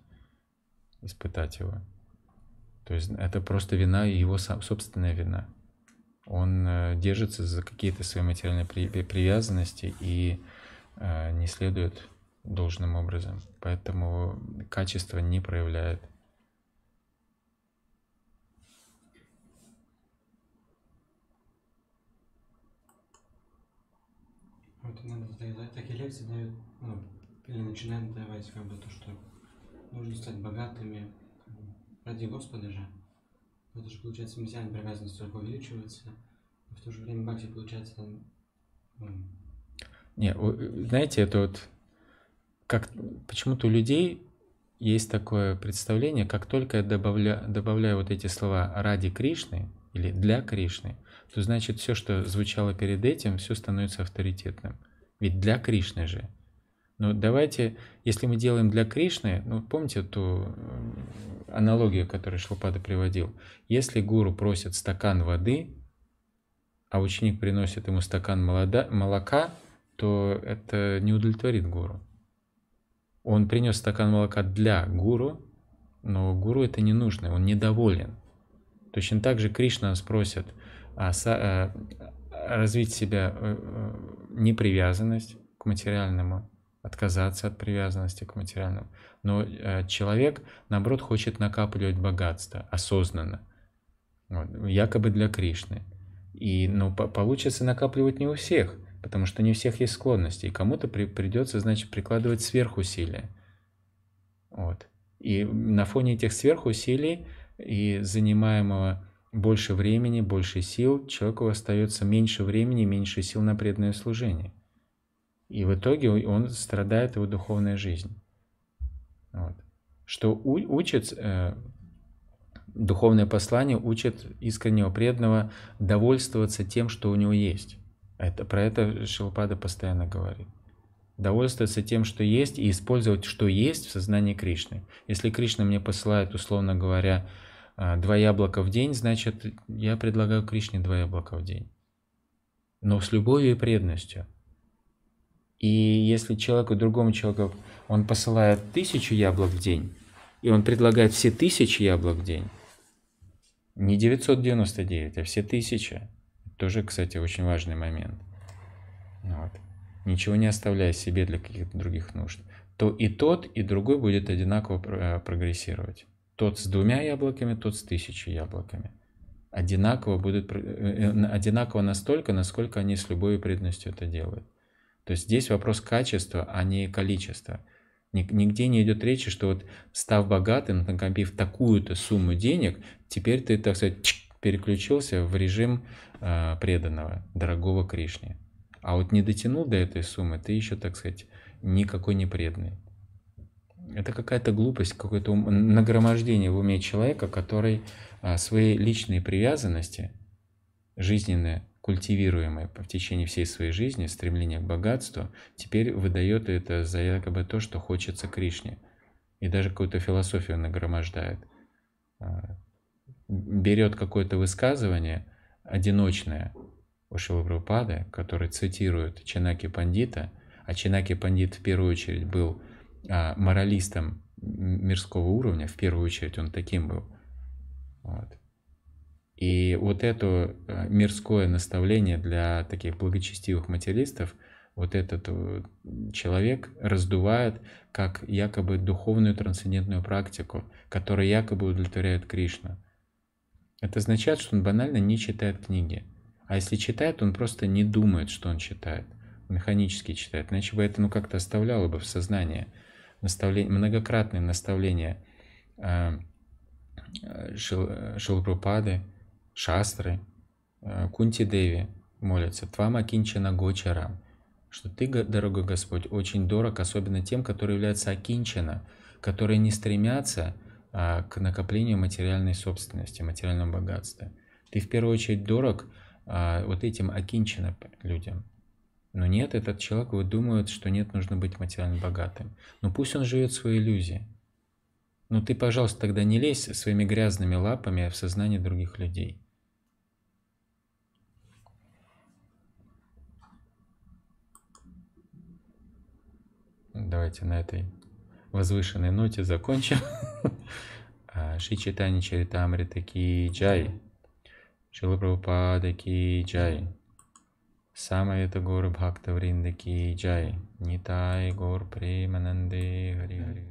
испытать его. То есть это просто вина его собственная вина. Он э, держится за какие-то свои материальные привязанности и э, не следует должным образом. Поэтому качество не проявляет Это надо доедать. такие лекции дают, ну, или начинают давать как бы то, что нужно стать богатыми ради Господа же. Это же получается материальная привязанность только увеличивается, а в то же время бхакти получается... Ну... Не, знаете, это вот как почему-то у людей есть такое представление, как только я добавля, добавляю вот эти слова ради Кришны, или для Кришны, то значит все, что звучало перед этим, все становится авторитетным. Ведь для Кришны же. Но ну, давайте, если мы делаем для Кришны, ну помните ту э, аналогию, которую Шлупада приводил. Если гуру просит стакан воды, а ученик приносит ему стакан молока, то это не удовлетворит гуру. Он принес стакан молока для гуру, но гуру это не нужно, он недоволен. Точно так же Кришна спросит а, а, развить себя э, э, непривязанность к материальному, отказаться от привязанности к материальному. Но человек, наоборот, хочет накапливать богатство осознанно, вот, якобы для Кришны. И, но ну, по получится накапливать не у всех, потому что не у всех есть склонности, и кому-то при придется, значит, прикладывать сверхусилия. Вот. И на фоне этих сверхусилий и занимаемого больше времени, больше сил, человеку остается меньше времени, меньше сил на преданное служение. И в итоге он страдает его духовная жизнь. Вот. Что у, учит э, духовное послание, учит искреннего преданного довольствоваться тем, что у него есть. Это, про это Шилпада постоянно говорит. Довольствоваться тем, что есть, и использовать, что есть в сознании Кришны. Если Кришна мне посылает, условно говоря, а, два яблока в день, значит, я предлагаю Кришне два яблока в день. Но с любовью и преданностью. И если человеку, другому человеку, он посылает тысячу яблок в день, и он предлагает все тысячи яблок в день, не 999, а все тысячи, тоже, кстати, очень важный момент. Вот. Ничего не оставляя себе для каких-то других нужд, то и тот, и другой будет одинаково э, прогрессировать. Тот с двумя яблоками, тот с тысячей яблоками. Одинаково, будут, э, э, одинаково настолько, насколько они с любой преданностью это делают. То есть здесь вопрос качества, а не количества. Нигде не идет речи, что вот став богатым, накопив такую-то сумму денег, теперь ты, так сказать, переключился в режим э, преданного, дорогого Кришне. А вот не дотянул до этой суммы, ты еще, так сказать, никакой не преданный это какая-то глупость, какое-то нагромождение в уме человека, который а, свои личные привязанности, жизненные, культивируемые в течение всей своей жизни, стремление к богатству, теперь выдает это за якобы то, что хочется Кришне. И даже какую-то философию нагромождает. А, берет какое-то высказывание одиночное у Шилапрапады, которое цитирует чинаки Пандита, а чинаки Пандит в первую очередь был а, моралистом мирского уровня, в первую очередь он таким был. Вот. И вот это а, мирское наставление для таких благочестивых материалистов, вот этот э, человек раздувает как якобы духовную трансцендентную практику, которая якобы удовлетворяет Кришну. Это означает, что он банально не читает книги. А если читает, он просто не думает, что он читает. Механически читает, иначе бы это ну как-то оставляло бы в сознании наставления, многократные наставления а, Шилпрупады, Шастры, а, Кунти Деви молятся «Твам Акинчана Гочарам», что Ты, дорогой Господь, очень дорог, особенно тем, которые являются Акинчана, которые не стремятся а, к накоплению материальной собственности, материального богатства. Ты в первую очередь дорог вот этим Акинчана людям. Но нет, этот человек вот думает, что нет, нужно быть материально богатым. Но ну, пусть он живет своей иллюзии. Но ну, ты, пожалуйста, тогда не лезь своими грязными лапами в сознание других людей. Давайте на этой возвышенной ноте закончим. А, Ши Читани Чаритамрита Ки Джай. Шила Прабхупада Ки Джай. सामवेद गौर भक्त वृंद की जय निताय गौर प्रेमानंदे हरि हरि